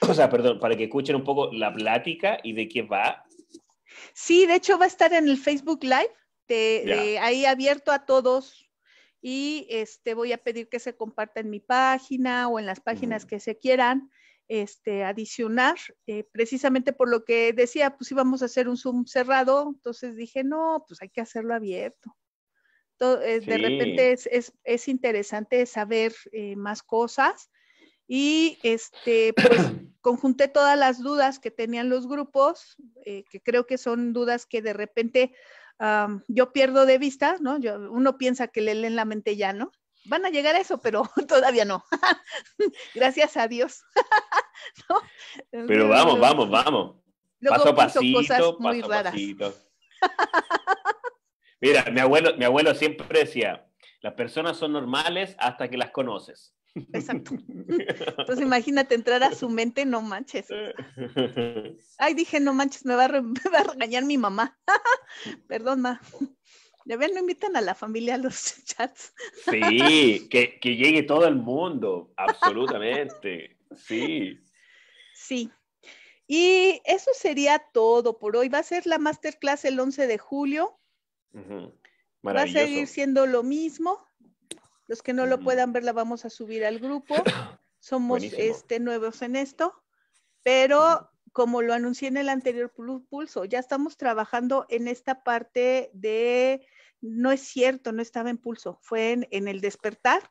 O sea, perdón, para que escuchen un poco la plática y de qué va. Sí, de hecho va a estar en el Facebook Live, ahí abierto a todos. Y este, voy a pedir que se comparta en mi página o en las páginas que se quieran este, adicionar, eh, precisamente por lo que decía, pues íbamos a hacer un Zoom cerrado, entonces dije, no, pues hay que hacerlo abierto. Eh, de repente es, interesante saber eh, más cosas. Y este, pues conjunté todas las dudas que tenían los grupos, eh, que creo que son dudas que de repente yo pierdo de vista, ¿no? uno piensa que le leen la mente ya, ¿no? Van a llegar a eso, pero todavía no. Gracias a Dios. Pero vamos, vamos, vamos. Luego paso muy paso Mira, mi abuelo, mi abuelo siempre decía, las personas son normales hasta que las conoces. Exacto. Entonces imagínate entrar a su mente, no manches. Ay, dije, no manches, me va a, regañar mi mamá. Perdón, ma. Ya ven, no invitan a la familia a los chats. sí, que, que llegue todo el mundo, absolutamente. Sí. Sí, y eso sería todo por hoy. Va a ser la masterclass el 11 de julio. Va a seguir siendo lo mismo. Los que no lo puedan ver la vamos a subir al grupo. Somos este, nuevos en esto, pero como lo anuncié en el anterior pulso, ya estamos trabajando en esta parte de, no es cierto, no estaba en pulso, fue en, el despertar.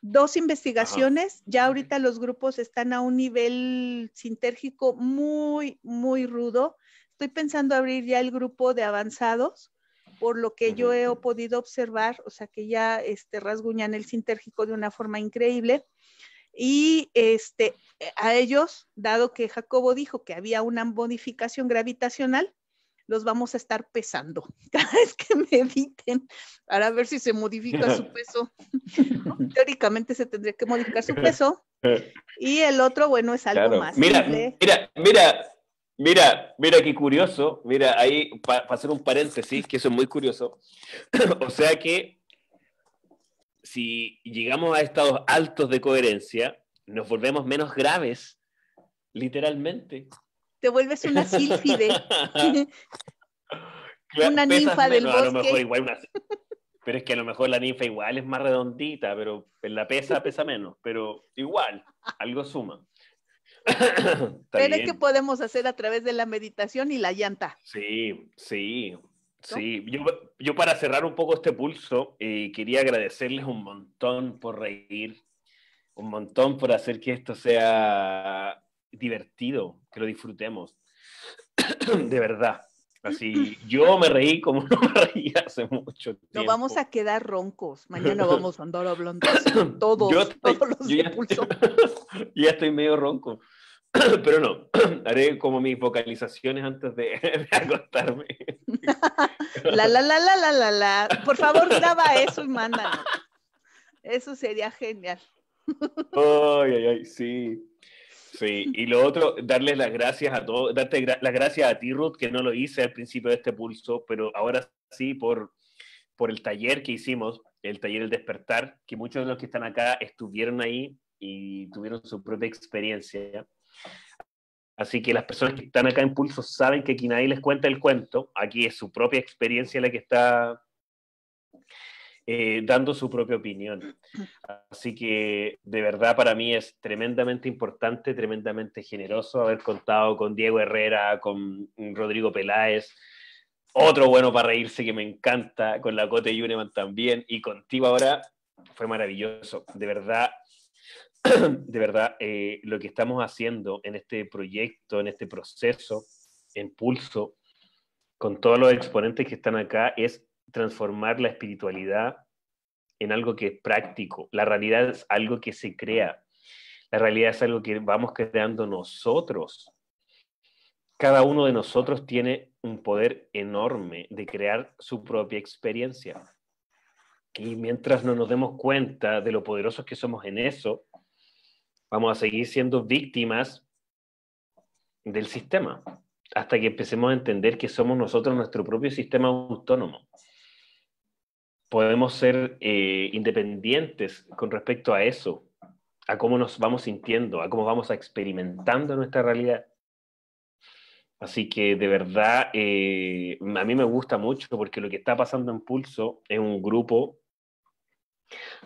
Dos investigaciones, ya ahorita los grupos están a un nivel sintérgico muy, muy rudo. Estoy pensando abrir ya el grupo de avanzados por lo que yo he podido observar, o sea que ya este, rasguñan el sintérgico de una forma increíble. Y este, a ellos, dado que Jacobo dijo que había una modificación gravitacional, los vamos a estar pesando cada vez que mediten para ver si se modifica su peso. Teóricamente se tendría que modificar su peso. Y el otro, bueno, es algo más. Mira, mira, mira, Mira, mira qué curioso, mira, ahí, para hacer un paréntesis, que eso es muy curioso, o sea que si llegamos a estados altos de coherencia, nos volvemos menos graves, literalmente. Te vuelves una sílfide. una ninfa del bosque. Pero es que a lo mejor la ninfa igual es más redondita, pero en la pesa pesa menos, pero igual, algo suma. Pero es que podemos hacer a través de la meditación y la llanta. Sí, sí, sí. Yo, yo para cerrar un poco este pulso, eh, quería agradecerles un montón por reír, un montón por hacer que esto sea divertido, que lo disfrutemos. de verdad. Así, yo me reí como no me reí hace mucho tiempo. Nos vamos a quedar roncos. Mañana vamos a andar hablando todos, todos los yo ya estoy medio ronco. Pero no, haré como mis vocalizaciones antes de, acostarme. la, la, la, la, la, la, la. Por favor, graba eso y mándalo. Eso sería genial. Ay, ay, ay, sí. Sí, y lo otro, darles las gracias a todos, darte las gracias a ti, Ruth, que no lo hice al principio de este pulso, pero ahora sí por, por el taller que hicimos, el taller El Despertar, que muchos de los que están acá estuvieron ahí y tuvieron su propia experiencia. Así que las personas que están acá en Pulso saben que aquí nadie les cuenta el cuento, aquí es su propia experiencia la que está eh, dando su propia opinión. Así que de verdad para mí es tremendamente importante, tremendamente generoso haber contado con Diego Herrera, con Rodrigo Peláez, otro bueno para reírse que me encanta, con la Cote Yuneman también y contigo ahora. Fue maravilloso, de verdad de verdad, eh, lo que estamos haciendo en este proyecto, en este proceso, en pulso, con todos los exponentes que están acá, es transformar la espiritualidad en algo que es práctico. La realidad es algo que se crea. La realidad es algo que vamos creando nosotros. Cada uno de nosotros tiene un poder enorme de crear su propia experiencia. Y mientras no nos demos cuenta de lo poderosos que somos en eso, vamos a seguir siendo víctimas del sistema, hasta que empecemos a entender que somos nosotros nuestro propio sistema autónomo. Podemos ser eh, independientes con respecto a eso, a cómo nos vamos sintiendo, a cómo vamos experimentando nuestra realidad. Así que de verdad, eh, a mí me gusta mucho porque lo que está pasando en Pulso es un grupo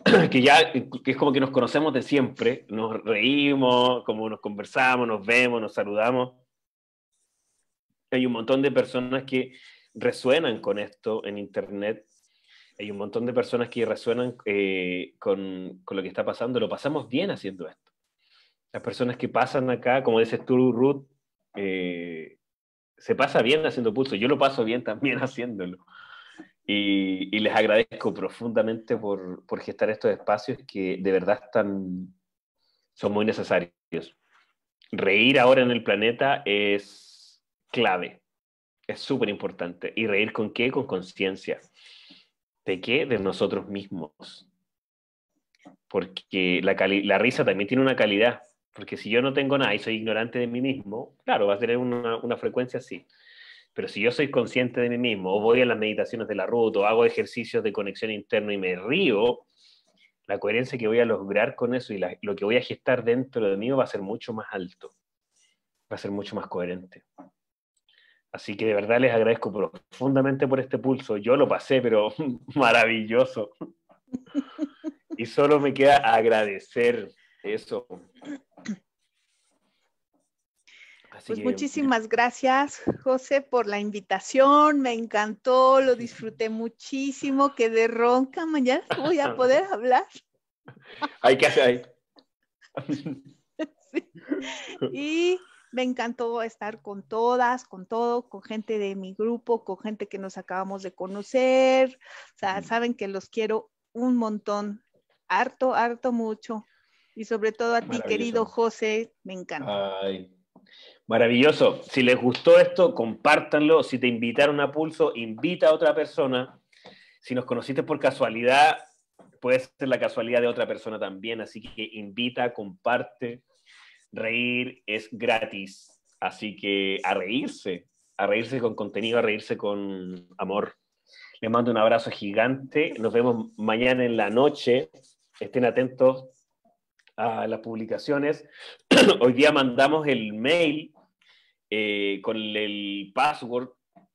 que ya que es como que nos conocemos de siempre, nos reímos, como nos conversamos, nos vemos, nos saludamos. Hay un montón de personas que resuenan con esto en Internet. Hay un montón de personas que resuenan eh, con, con lo que está pasando. Lo pasamos bien haciendo esto. Las personas que pasan acá, como dices tú, Ruth, eh, se pasa bien haciendo pulso. Yo lo paso bien también haciéndolo. Y, les agradezco profundamente por, gestar estos espacios que de verdad están, son muy necesarios. Reír ahora en el planeta es clave, es súper importante. ¿Y reír con qué? Con conciencia. ¿De qué? De nosotros mismos. Porque la, risa también tiene una calidad, porque si yo no tengo nada y soy ignorante de mí mismo, claro, va a tener una, una frecuencia así. Pero si yo soy consciente de mí mismo, o voy a las meditaciones de la ruta, o hago ejercicios de conexión interna y me río, la coherencia que voy a lograr con eso y lo que voy a gestar dentro de mí va a ser mucho más alto, va a ser mucho más coherente. Así que de verdad les agradezco profundamente por este pulso. Yo lo pasé, pero maravilloso. Y solo me queda agradecer eso pues, pues muchísimas gracias, José, por la invitación. Me encantó, lo disfruté muchísimo. Quedé ronca, mañana voy a poder hablar. Hay que hacer ahí. Y me encantó estar con todas, con todo, con gente de mi grupo, con gente que nos acabamos de conocer. O sea, saben que los quiero un montón, harto, harto, mucho. Y sobre todo a ti, querido José, me encanta. Ay. Maravilloso. Si les gustó esto, compártanlo. Si te invitaron a Pulso, invita a otra persona. Si nos conociste por casualidad, puede ser la casualidad de otra persona también. Así que invita, comparte. Reír es gratis. Así que a reírse, a reírse con contenido, a reírse con amor. Les mando un abrazo gigante. Nos vemos mañana en la noche. Estén atentos a las publicaciones. Hoy día mandamos el mail eh, con el password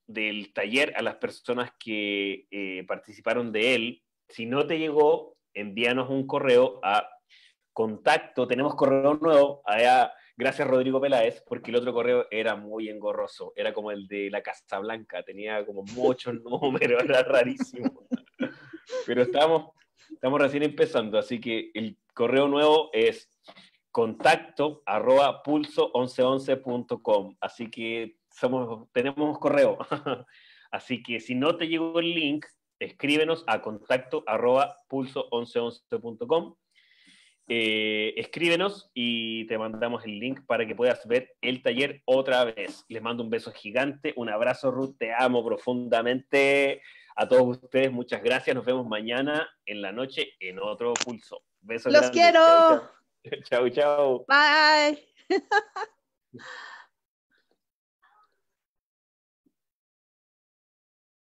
del taller a las personas que eh, participaron de él. Si no te llegó, envíanos un correo a contacto. Tenemos correo nuevo. Allá, gracias, Rodrigo Peláez, porque el otro correo era muy engorroso. Era como el de la Casa Blanca. Tenía como muchos números. Era rarísimo. Pero estamos, estamos recién empezando. Así que el correo nuevo es contacto arroba pulso1111.com. Así que somos, tenemos correo. Así que si no te llegó el link, escríbenos a contacto arroba pulso1111.com. Eh, escríbenos y te mandamos el link para que puedas ver el taller otra vez. Les mando un beso gigante, un abrazo Ruth, te amo profundamente. A todos ustedes, muchas gracias. Nos vemos mañana en la noche en otro pulso. Besos. Los quiero. chau, chau. Bye.